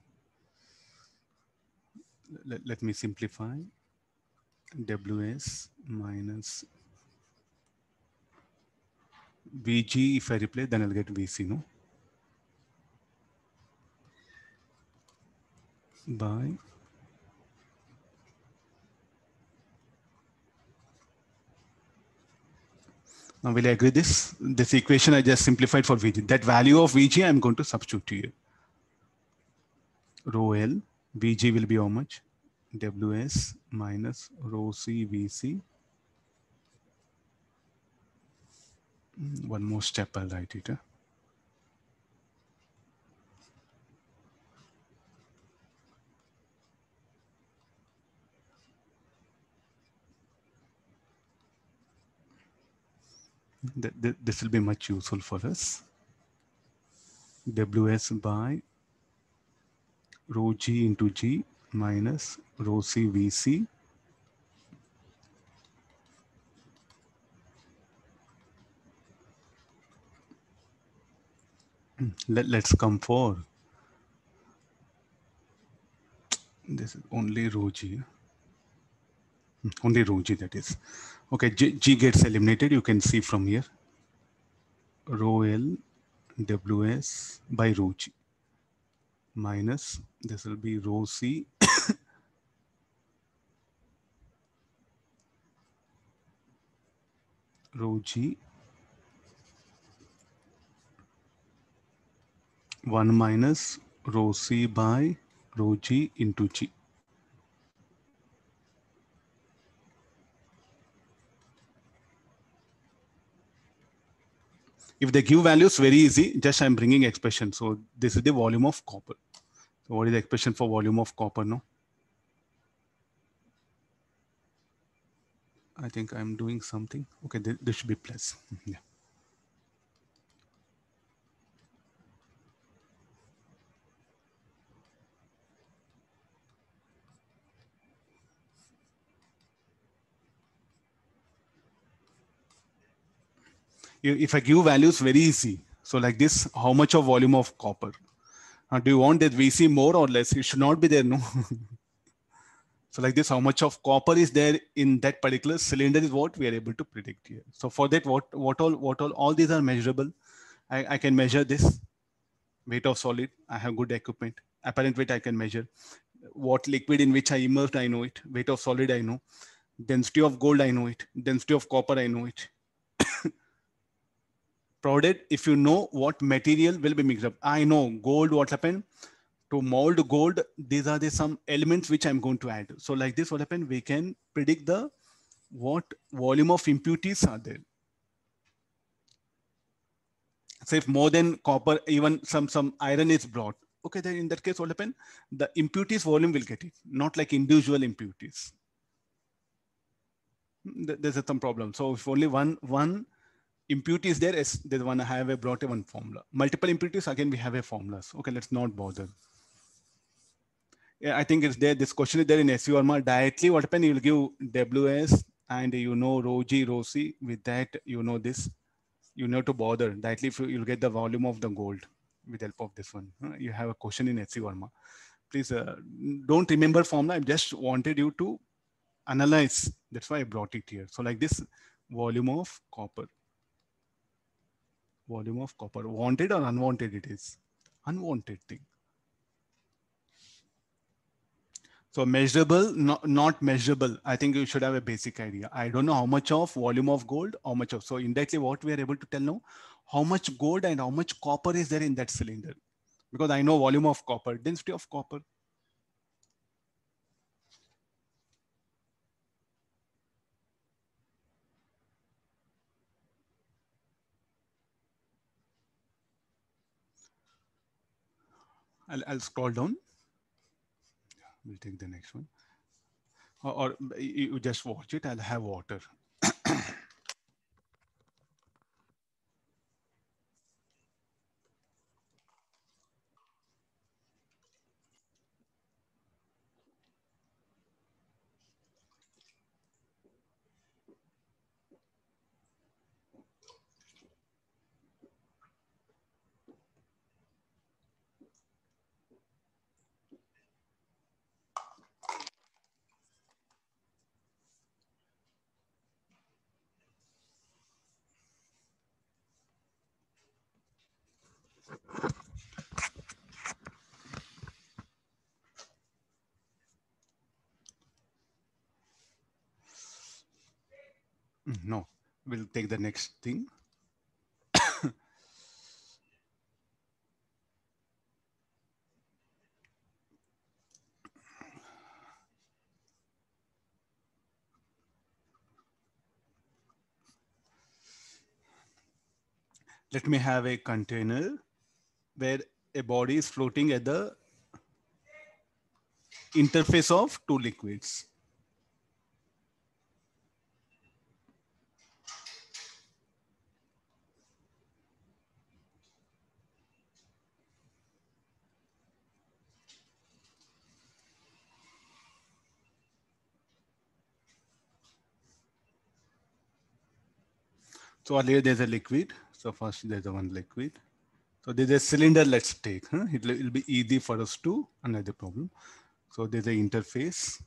Let, let me simplify. WS minus VG, if I replace, then I'll get VC, no? By Now, will I agree this? This equation I just simplified for VG. That value of VG, I'm going to substitute you. Rho L, VG will be how much? WS minus rho C VC one more step I'll write it. Huh? this will be much useful for us. WS by rho G into G minus rho C VC Let, let's come for. This is only row G. Hmm, only row G that is. Okay, G, G gets eliminated. You can see from here. Row L WS by row G minus this will be row C row G 1 minus rho c by rho g into g. If they give values, very easy. Just I'm bringing expression. So this is the volume of copper. So what is the expression for volume of copper now? I think I'm doing something. Okay, this, should be plus. Yeah. if I give values very easy. So like this, how much of volume of copper? do you want that VC more or less? It should not be there, no? so like this, how much of copper is there in that particular cylinder is what we are able to predict here. So for that, what, what all, what all, all these are measurable. I, I can measure this weight of solid. I have good equipment. Apparent weight I can measure. What liquid in which I immersed, I know it. Weight of solid, I know. Density of gold, I know it. Density of copper, I know it provided if you know what material will be mixed up. I know gold, what happened to mold gold. These are the some elements which I'm going to add. So like this, what happened? We can predict the what volume of impurities are there. So if more than copper, even some, some iron is brought, okay, then in that case, what happen? The impurities volume will get it, not like individual impurities. There's some problem. So if only one, one impurities there is the one I have a brought one formula. Multiple impurities, again, we have a formulas. Okay, let's not bother. Yeah, I think it's there. This question is there in SURMA. Directly, what happen? You'll give WS and you know rho G, rho C. With that, you know this. You know to bother. Directly, you'll get the volume of the gold with help of this one. You have a question in SURMA. Please uh, don't remember formula. I just wanted you to analyze. That's why I brought it here. So like this volume of copper volume of copper. Wanted or unwanted it is? Unwanted thing. So measurable, not, not measurable. I think you should have a basic idea. I don't know how much of volume of gold, how much of. So indirectly what we are able to tell now, how much gold and how much copper is there in that cylinder. Because I know volume of copper, density of copper, I'll, I'll scroll down. We'll take the next one. Or, or you just watch it. I'll have water. Mm, no, we'll take the next thing. let me have a container where a body is floating at the interface of two liquids. So earlier there's a liquid. So first there's a one liquid. So there's a cylinder let's take. Huh? It will be easy for us to another problem. So there's an interface.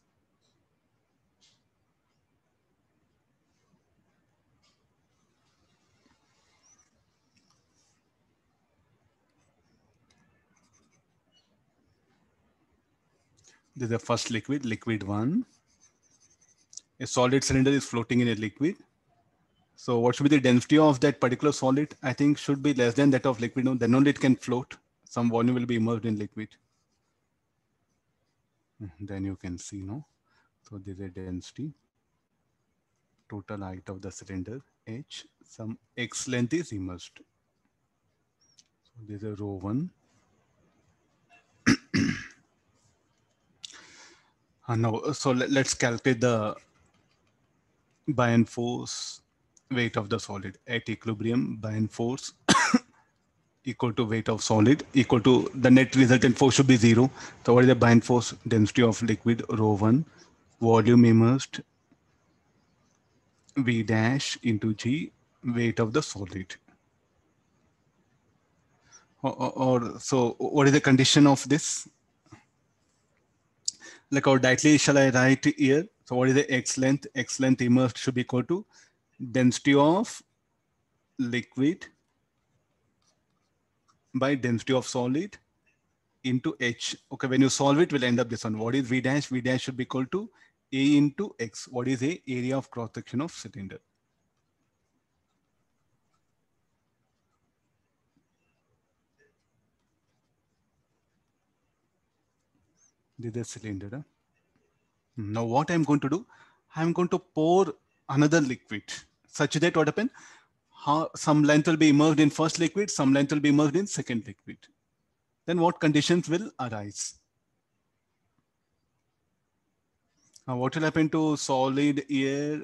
There's the first liquid, liquid one. A solid cylinder is floating in a liquid. So what should be the density of that particular solid? I think should be less than that of liquid. No, Then only it can float. Some volume will be immersed in liquid. Hmm, then you can see, no? So this is density. Total height of the cylinder, H. Some X length is immersed. So this is row one. and ah, now, so let, let's calculate the by and force weight of the solid at equilibrium bind force equal to weight of solid equal to the net resultant force should be zero. So what is the bind force density of liquid rho one volume immersed V dash into G weight of the solid. Or, or, or so what is the condition of this? Like how directly shall I write here? So what is the x length? X length immersed should be equal to density of liquid by density of solid into h. Okay, when you solve it, we'll end up this one. What is v dash? v dash should be equal to a into x. What is a? Area of cross section of cylinder. This is cylinder. Huh? Now what I'm going to do, I'm going to pour another liquid such that what happened? How some length will be immersed in first liquid, some length will be immersed in second liquid. Then what conditions will arise? Now what will happen to solid air?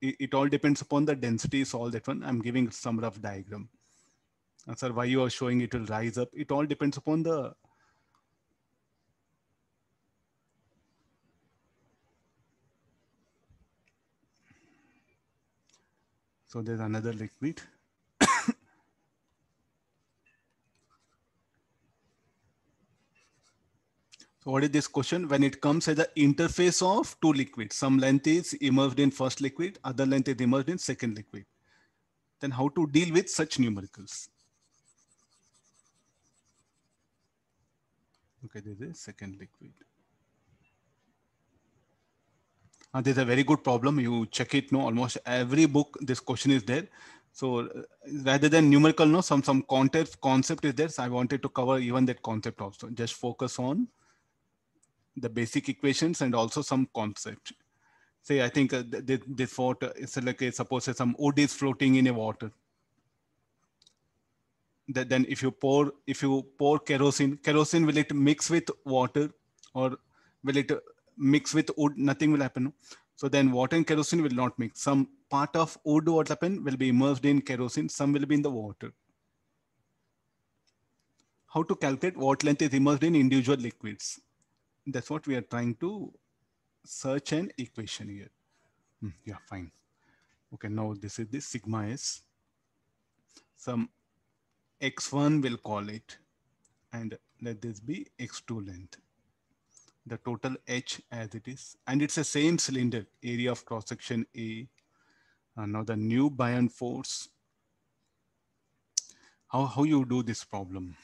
It, all depends upon the density, solve that one. I'm giving some rough diagram. And sir, why you are showing it will rise up? It all depends upon the So there's another liquid. So what is this question? When it comes as the interface of two liquids, some length is immersed in first liquid, other length is immersed in second liquid. Then how to deal with such numericals? Okay, this is second liquid. Uh, there's a very good problem. You check it, no, almost every book, this question is there. So uh, rather than numerical, no, some, some concept, concept is there. So I wanted to cover even that concept also. Just focus on the basic equations and also some concept. Say, I think uh, this, this water is like, a, suppose some wood is floating in a water then if you pour if you pour kerosene kerosene will it mix with water or will it mix with wood, nothing will happen. So then water and kerosene will not mix. Some part of wood what happen will be immersed in kerosene, some will be in the water. How to calculate what length is immersed in individual liquids. That's what we are trying to search an equation here. Mm, yeah, fine. Okay, now this is the sigma s. Some x1 will call it and let this be x2 length the total H as it is. And it's the same cylinder area of cross section A. Uh, now the new Bayern force. How, how you do this problem?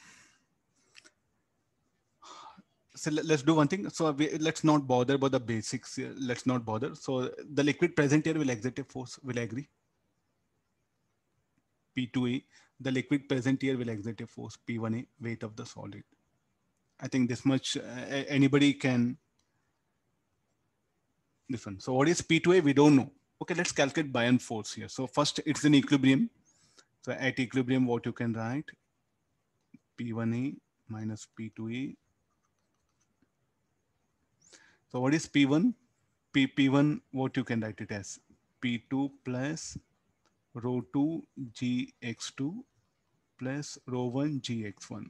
So let, us do one thing. So we, let's not bother about the basics Let's not bother. So the liquid present here will exert a force. Will I agree? P2A. The liquid present here will exert a force. P1A, weight of the solid. I think this much uh, anybody can different. So what is P2A? We don't know. Okay, let's calculate Bayern force here. So first it's in equilibrium. So at equilibrium, what you can write P1A minus P2A. So what is P1? P, P1, what you can write it as P2 plus rho 2 GX2 plus rho 1 GX1.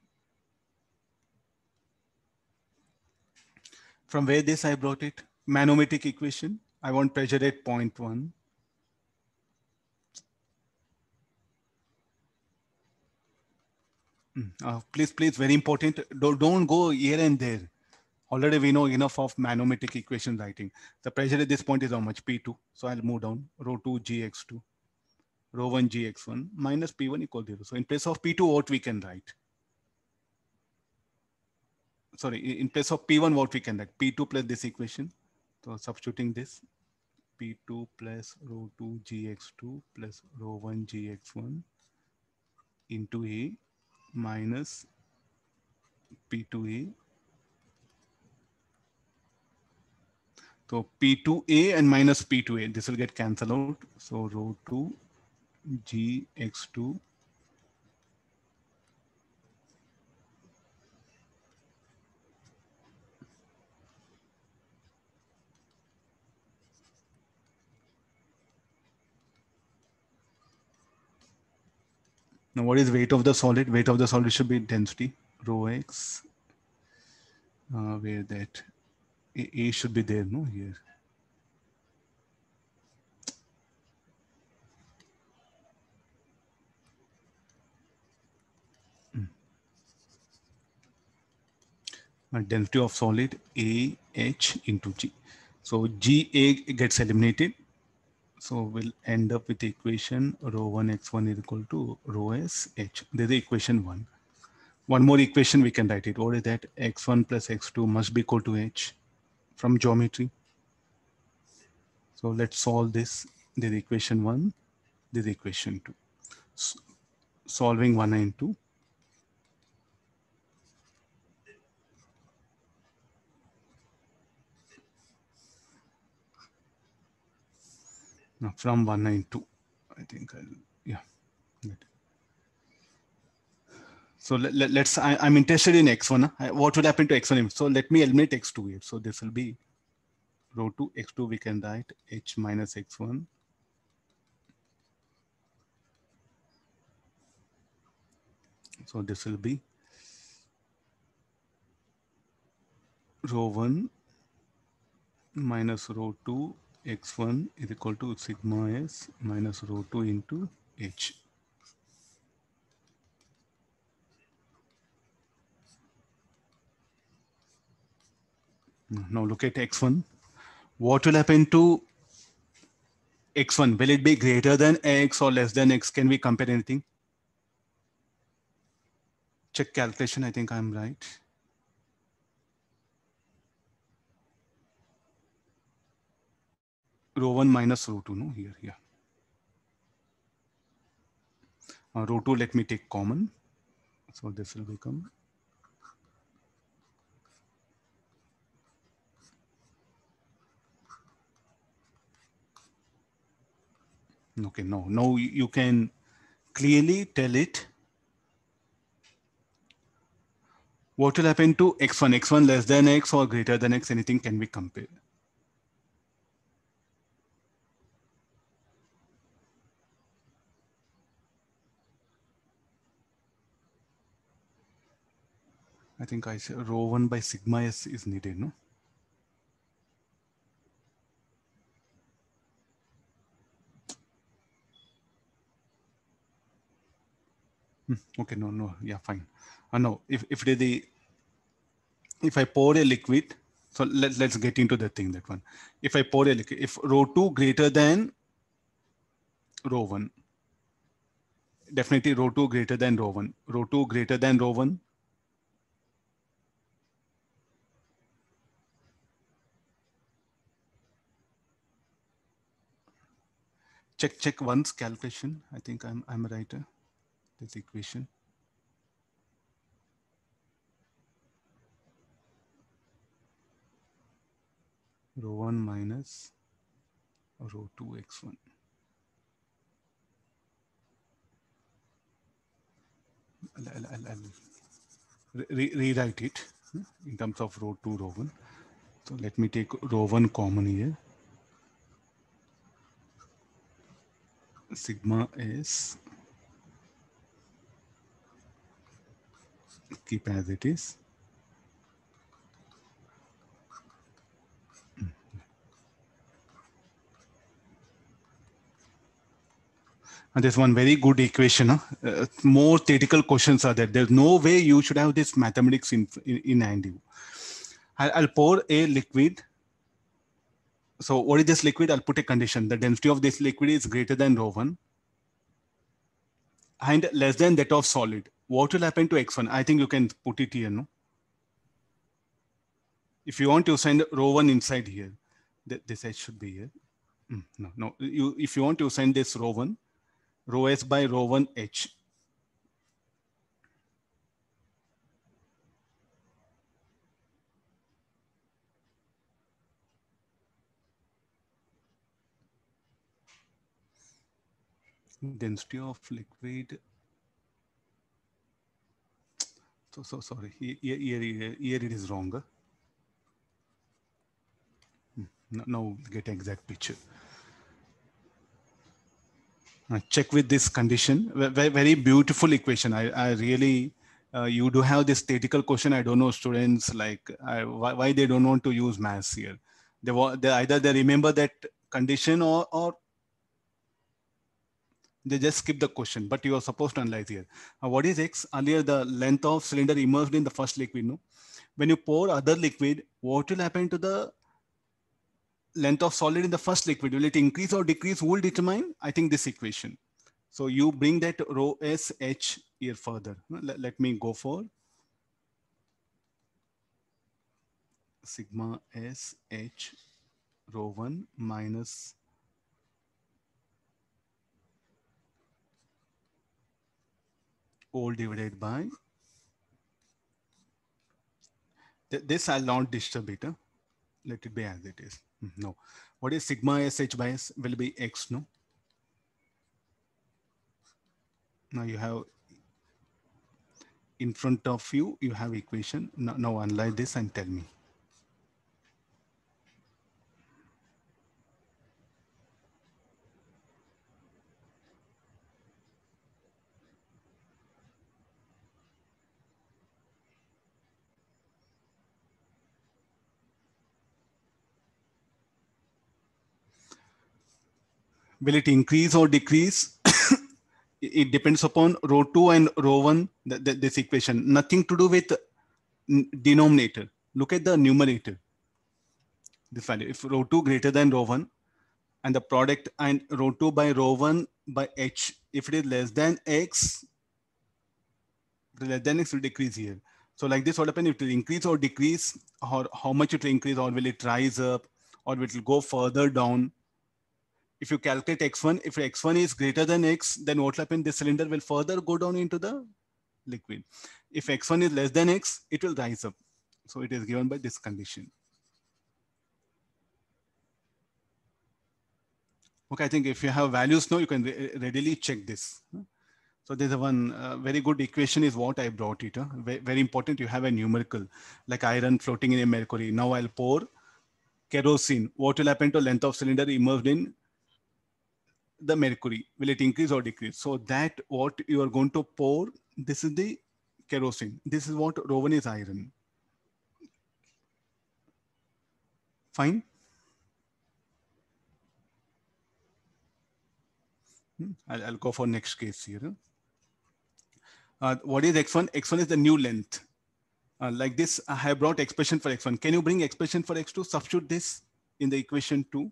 from where this I brought it, manometric equation. I want pressure at 0.1. Hmm. Uh, please, please, very important. Don't, don't go here and there. Already we know enough of manometric equation writing. The pressure at this point is how much? P2. So I'll move down. Rho 2 Gx2. Rho 1 Gx1 minus P1 equal 0. So in place of P2, what we can write? sorry, in place of P1, what we can write? P2 plus this equation. So substituting this, P2 plus rho 2 GX2 plus rho 1 GX1 into A minus P2A. So P2A and minus P2A, this will get cancelled out. So rho 2 GX2 Now, what is weight of the solid? Weight of the solid should be density, rho x, uh, where that a, a, should be there, no, here. density hmm. of solid A H into G. So G A gets eliminated so we'll end up with the equation rho 1 x1 is equal to rho s h. This is equation 1. One more equation we can write it What is that x1 plus x2 must be equal to h from geometry. So let's solve this. This is equation 1, this is equation 2. So solving 1 and 2. no, from 192 i think I'll, yeah so let, us let, I, am interested in x1 what would happen to x1 so let me eliminate x2 here so this will be row 2 x2 we can write h minus x1 so this will be row 1 minus row 2 x1 is equal to sigma s minus rho 2 into h. Now look at x1. What will happen to x1? Will it be greater than x or less than x? Can we compare anything? Check calculation. I think I'm right. rho 1 minus rho 2 no here here. uh, rho 2 let me take common so this will become okay no now you can clearly tell it what will happen to x1 x1 less than x or greater than x anything can be compared I think I should, rho 1 by sigma s is needed, no? Hmm, okay, no, no, yeah, fine. Uh, no, if, if they, the, if I pour a liquid, so let, let's get into the thing, that one. If I pour a liquid, if rho 2 greater than rho 1, definitely rho 2 greater than rho 1, rho 2 greater than rho 1, check check once calculation. I think I'm I'm right. Uh, this equation. Row one minus row two x one. I'll, I'll, I'll re rewrite it hmm, in terms of row two, row one. So let me take row one common here. sigma is keep as it is And there's one very good equation. Huh? Uh, more theoretical questions are there. There's no way you should have this mathematics in, in, in hand. I'll pour a liquid so what is this liquid? I'll put a condition. The density of this liquid is greater than rho 1 and less than that of solid. What will happen to x1? I think you can put it here, no? If you want, to send rho 1 inside here. This h should be here. Mm, no, no. You, if you want, to send this rho 1, rho s by rho 1 h density of liquid. So, so sorry, here, here, here, it is wrong. Hmm, now get exact picture. check with this condition, very, very beautiful equation. I, I really, uh, you do have this theoretical question. I don't know students like I, why, why, they don't want to use mass here. They, they either they remember that condition or, or they just skip the question, but you are supposed to analyze here. Uh, what is X? Earlier, the length of cylinder immersed in the first liquid. No? When you pour other liquid, what will happen to the length of solid in the first liquid? Will it increase or decrease? Will determine, I think, this equation. So you bring that rho S H here further. Let, let me go for sigma S H rho 1 minus all divided by this I'll not disturb it. Huh? Let it be as it is. Hmm, no. What is sigma sh by s will be x, no? Now you have in front of you, you have equation. Now, now analyze this and tell me. Will it increase or decrease? it depends upon row 2 and row 1, the, the, this equation. Nothing to do with denominator. Look at the numerator. This value, if row 2 greater than row 1, and the product and row 2 by row 1 by h, if it is less than x, less than x will decrease here. So like this, what If it will increase or decrease, or how much it will increase, or will it rise up, or it will go further down if you calculate x1, if x1 is greater than x, then what will happen? The cylinder will further go down into the liquid. If x1 is less than x, it will rise up. So it is given by this condition. Okay, I think if you have values now, you can readily check this. So there's a one uh, very good equation is what I brought it. Huh? very, important, you have a numerical, like iron floating in a mercury. Now I'll pour kerosene. What will happen to length of cylinder immersed in the mercury. Will it increase or decrease? So that what you are going to pour, this is the kerosene. This is what roven is iron. Fine. Hmm, I'll, I'll go for next case here. Uh, what is x1? x1 is the new length. Uh, like this, I have brought expression for x1. Can you bring expression for x2? Substitute this in the equation 2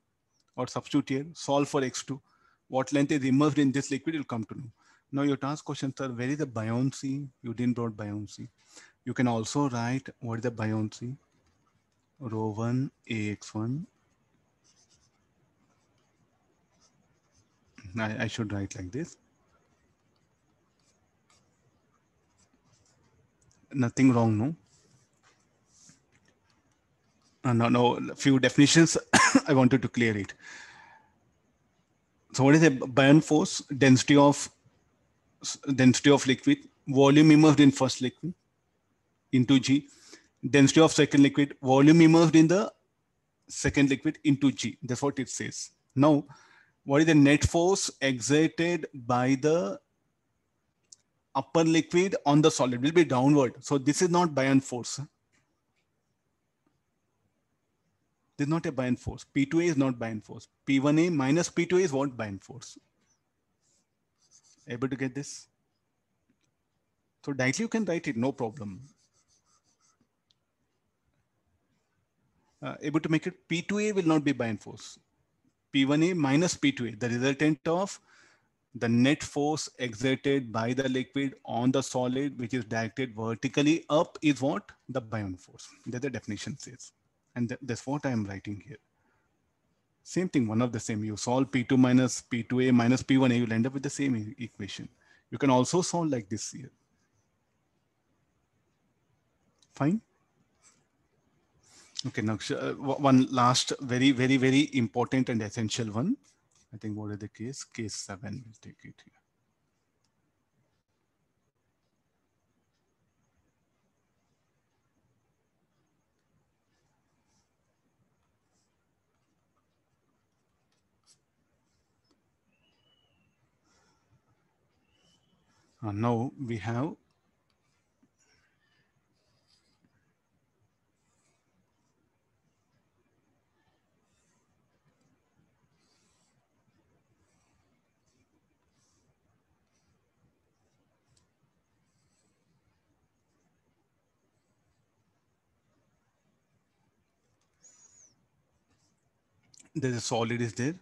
or substitute here, solve for x2 what length is immersed in this liquid, you'll come to know. Now your task question: Sir, where is the buoyancy? You didn't brought buoyancy. You can also write what is the buoyancy? Rho 1 AX1. I, I should write like this. Nothing wrong, no? Uh, no, no, few definitions. I wanted to clear it so what is a buoyant force? Density of density of liquid, volume immersed in first liquid into G, density of second liquid, volume immersed in the second liquid into G. That's what it says. Now, what is the net force exerted by the upper liquid on the solid will be downward. So this is not buoyant force. Is not a bind force. P2A is not bind force. P1A minus P2A is what bind force? Able to get this? So directly you can write it, no problem. Uh, able to make it P2A will not be bind force. P1A minus P2A, the resultant of the net force exerted by the liquid on the solid, which is directed vertically up is what? The bind force. That the definition says. And th that's what I'm writing here. Same thing, one of the same. You solve P2 minus P2A minus P1A, you'll end up with the same e equation. You can also solve like this here. Fine? Okay, now uh, one last very, very, very important and essential one. I think what is the case? Case seven, we'll take it here. And now we have there is a solid is there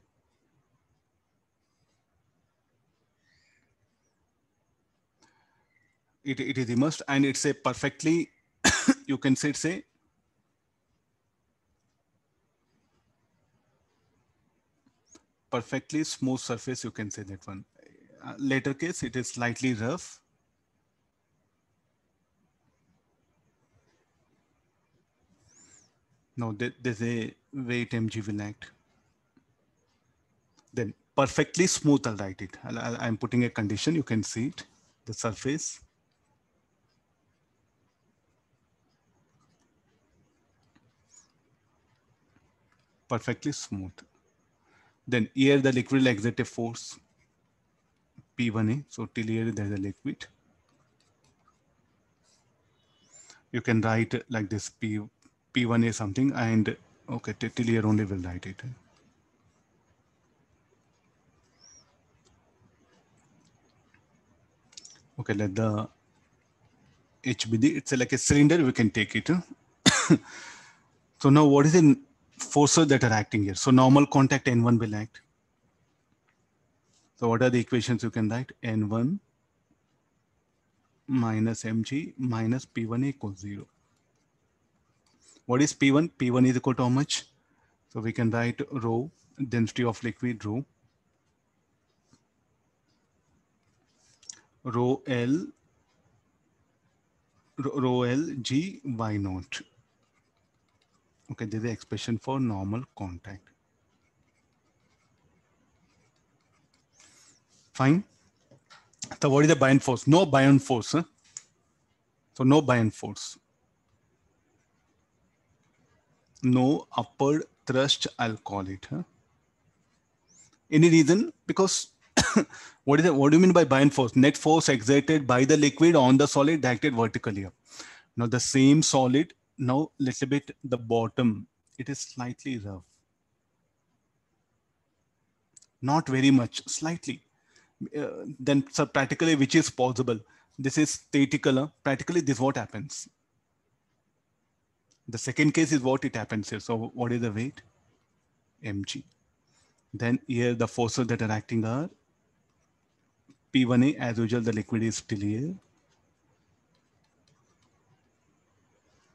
it, it is immersed and it's a perfectly, you can say it's a perfectly smooth surface, you can say that one. Uh, later case, it is slightly rough. Now there's a weight mg will act. Then perfectly smooth, I'll write it. i am putting a condition, you can see it, the surface. perfectly smooth. Then here the liquid will a force P1A. So till here there's a liquid. You can write like this P, P1A something and okay, till here only we'll write it. Okay, let the HBD, it's like a cylinder, we can take it. so now what is in forces that are acting here. So normal contact N1 will act. So what are the equations you can write? N1 minus mg minus P1 equals 0. What is P1? P1 is equal to how much? So we can write rho, density of liquid rho. Rho L, rho, L G Y naught. Okay, this is the expression for normal contact. Fine. So what is the bind force? No bind force. Huh? So no bind force. No upward thrust, I'll call it. Huh? Any reason? Because what is it? What do you mean by bind force? Net force exerted by the liquid on the solid directed vertically up. Now the same solid now little bit the bottom, it is slightly rough. Not very much, slightly. Uh, then so practically which is possible. This is color. practically this what happens. The second case is what it happens here. So what is the weight? mg. Then here the forces that are acting are P1A as usual the liquid is still here.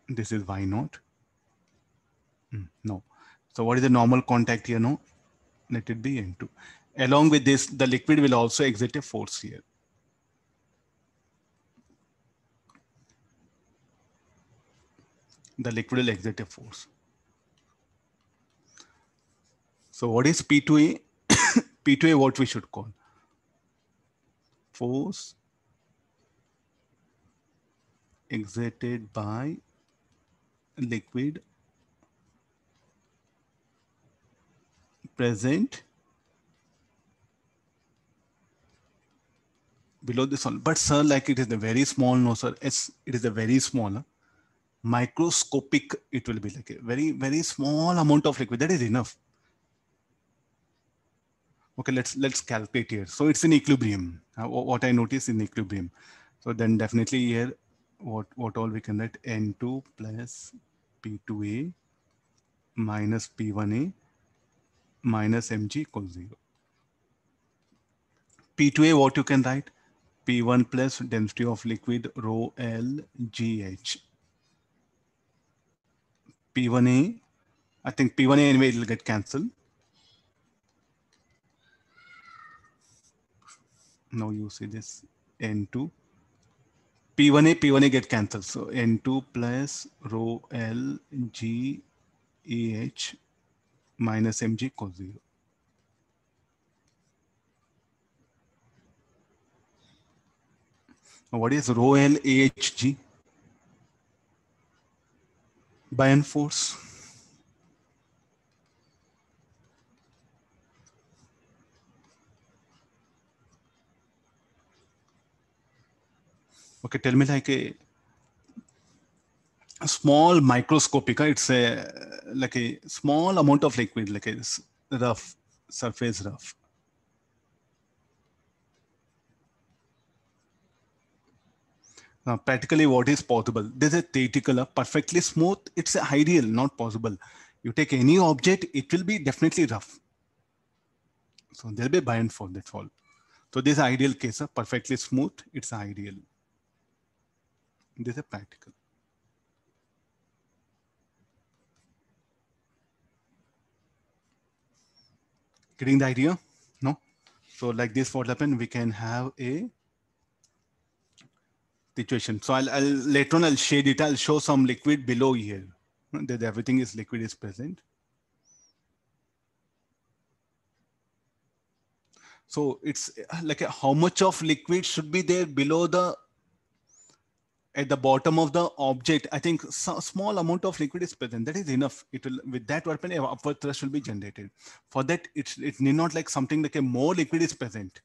This is y naught. Hmm, no. So what is the normal contact here? No, let it be N2. Along with this, the liquid will also exert a force here. The liquid will exert a force. So what is P2A? P2A what we should call? Force exerted by liquid present below the solid. But sir, like it is a very small, no sir, it's, it is a very small, microscopic, it will be like a very, very small amount of liquid. That is enough. Okay, let's let's calculate here. So it's in equilibrium, uh, what I notice in equilibrium. So then definitely here what what all we can write n2 plus p2a minus p1a minus mg equals 0. P2a what you can write? P1 plus density of liquid rho L GH. P1a, I think P1a anyway it will get cancelled. Now you see this N2 P1A, P1A get cancelled. So N2 plus rho L G E H minus mg equals 0. what is rho L A H G? AHG? By force. okay tell me like a, a small microscopic uh, it's a like a small amount of liquid like a rough surface rough Now, practically what is possible? There's a theoretical, uh, perfectly smooth. It's ideal, not possible. You take any object, it will be definitely rough. So there'll be buy and fall, that's all. So this ideal case, uh, perfectly smooth, it's ideal. This is practical. Getting the idea? No? So like this, what happened? We can have a situation. So I'll, I'll later on, I'll shade it. I'll show some liquid below here that everything is liquid is present. So it's uh, like a, how much of liquid should be there below the at the bottom of the object, I think some small amount of liquid is present. That is enough. It will with that weapon, upward thrust will be generated. For that, it, it need not like something like a more liquid is present.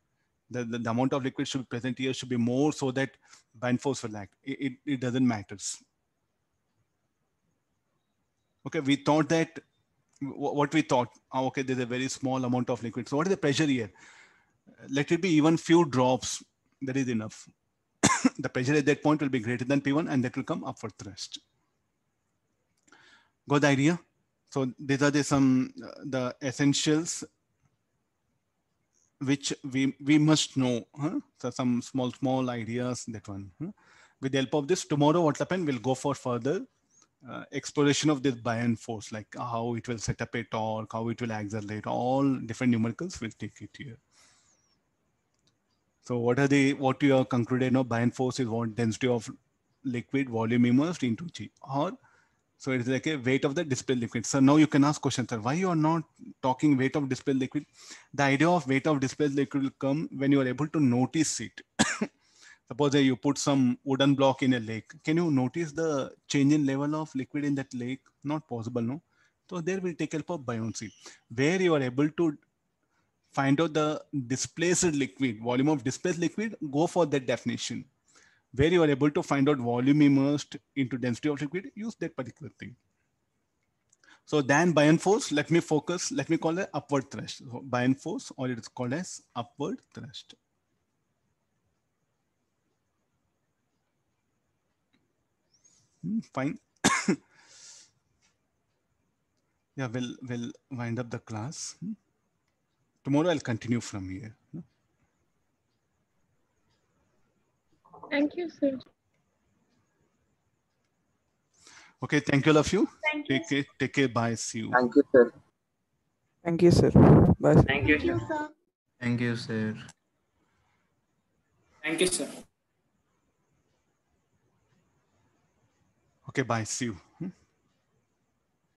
The, the, the amount of liquid should be present here should be more so that band force will act. It, it, it doesn't matters. Okay, we thought that what we thought, oh, okay, there's a very small amount of liquid. So what is the pressure here? Let it be even few drops. That is enough. the pressure at that point will be greater than P1 and that will come upward thrust. Got the idea? So these are the, some uh, the essentials which we, we must know. Huh? So some small, small ideas, that one. Huh? With the help of this, tomorrow what will happen, we'll go for further uh, exploration of this Bayern force, like how it will set up a torque, how it will accelerate, all different numericals, we'll take it here. So what are the what you have concluded now by bind force is what density of liquid volume immersed into G or so it is like a weight of the displaced liquid. So now you can ask questions, sir, why you are not talking weight of displaced liquid? The idea of weight of displaced liquid will come when you are able to notice it. Suppose you put some wooden block in a lake. Can you notice the change in level of liquid in that lake? Not possible, no? So there will take help of buoyancy, where you are able to find out the displaced liquid, volume of displaced liquid, go for that definition. Where you are able to find out volume immersed into density of liquid, use that particular thing. So then by and force, let me focus, let me call it upward thrust. So by and force, or it's called as upward thrust. Hmm, fine. yeah, we'll, we'll wind up the class. Hmm tomorrow I'll continue from here. Thank you, sir. Okay, thank you all of you. Thank take you. Care, take care. Bye. See you. Thank you, sir. Thank you, sir. Bye. Thank, you, sir. Thank you, sir. Thank you, sir. Okay, bye. See you.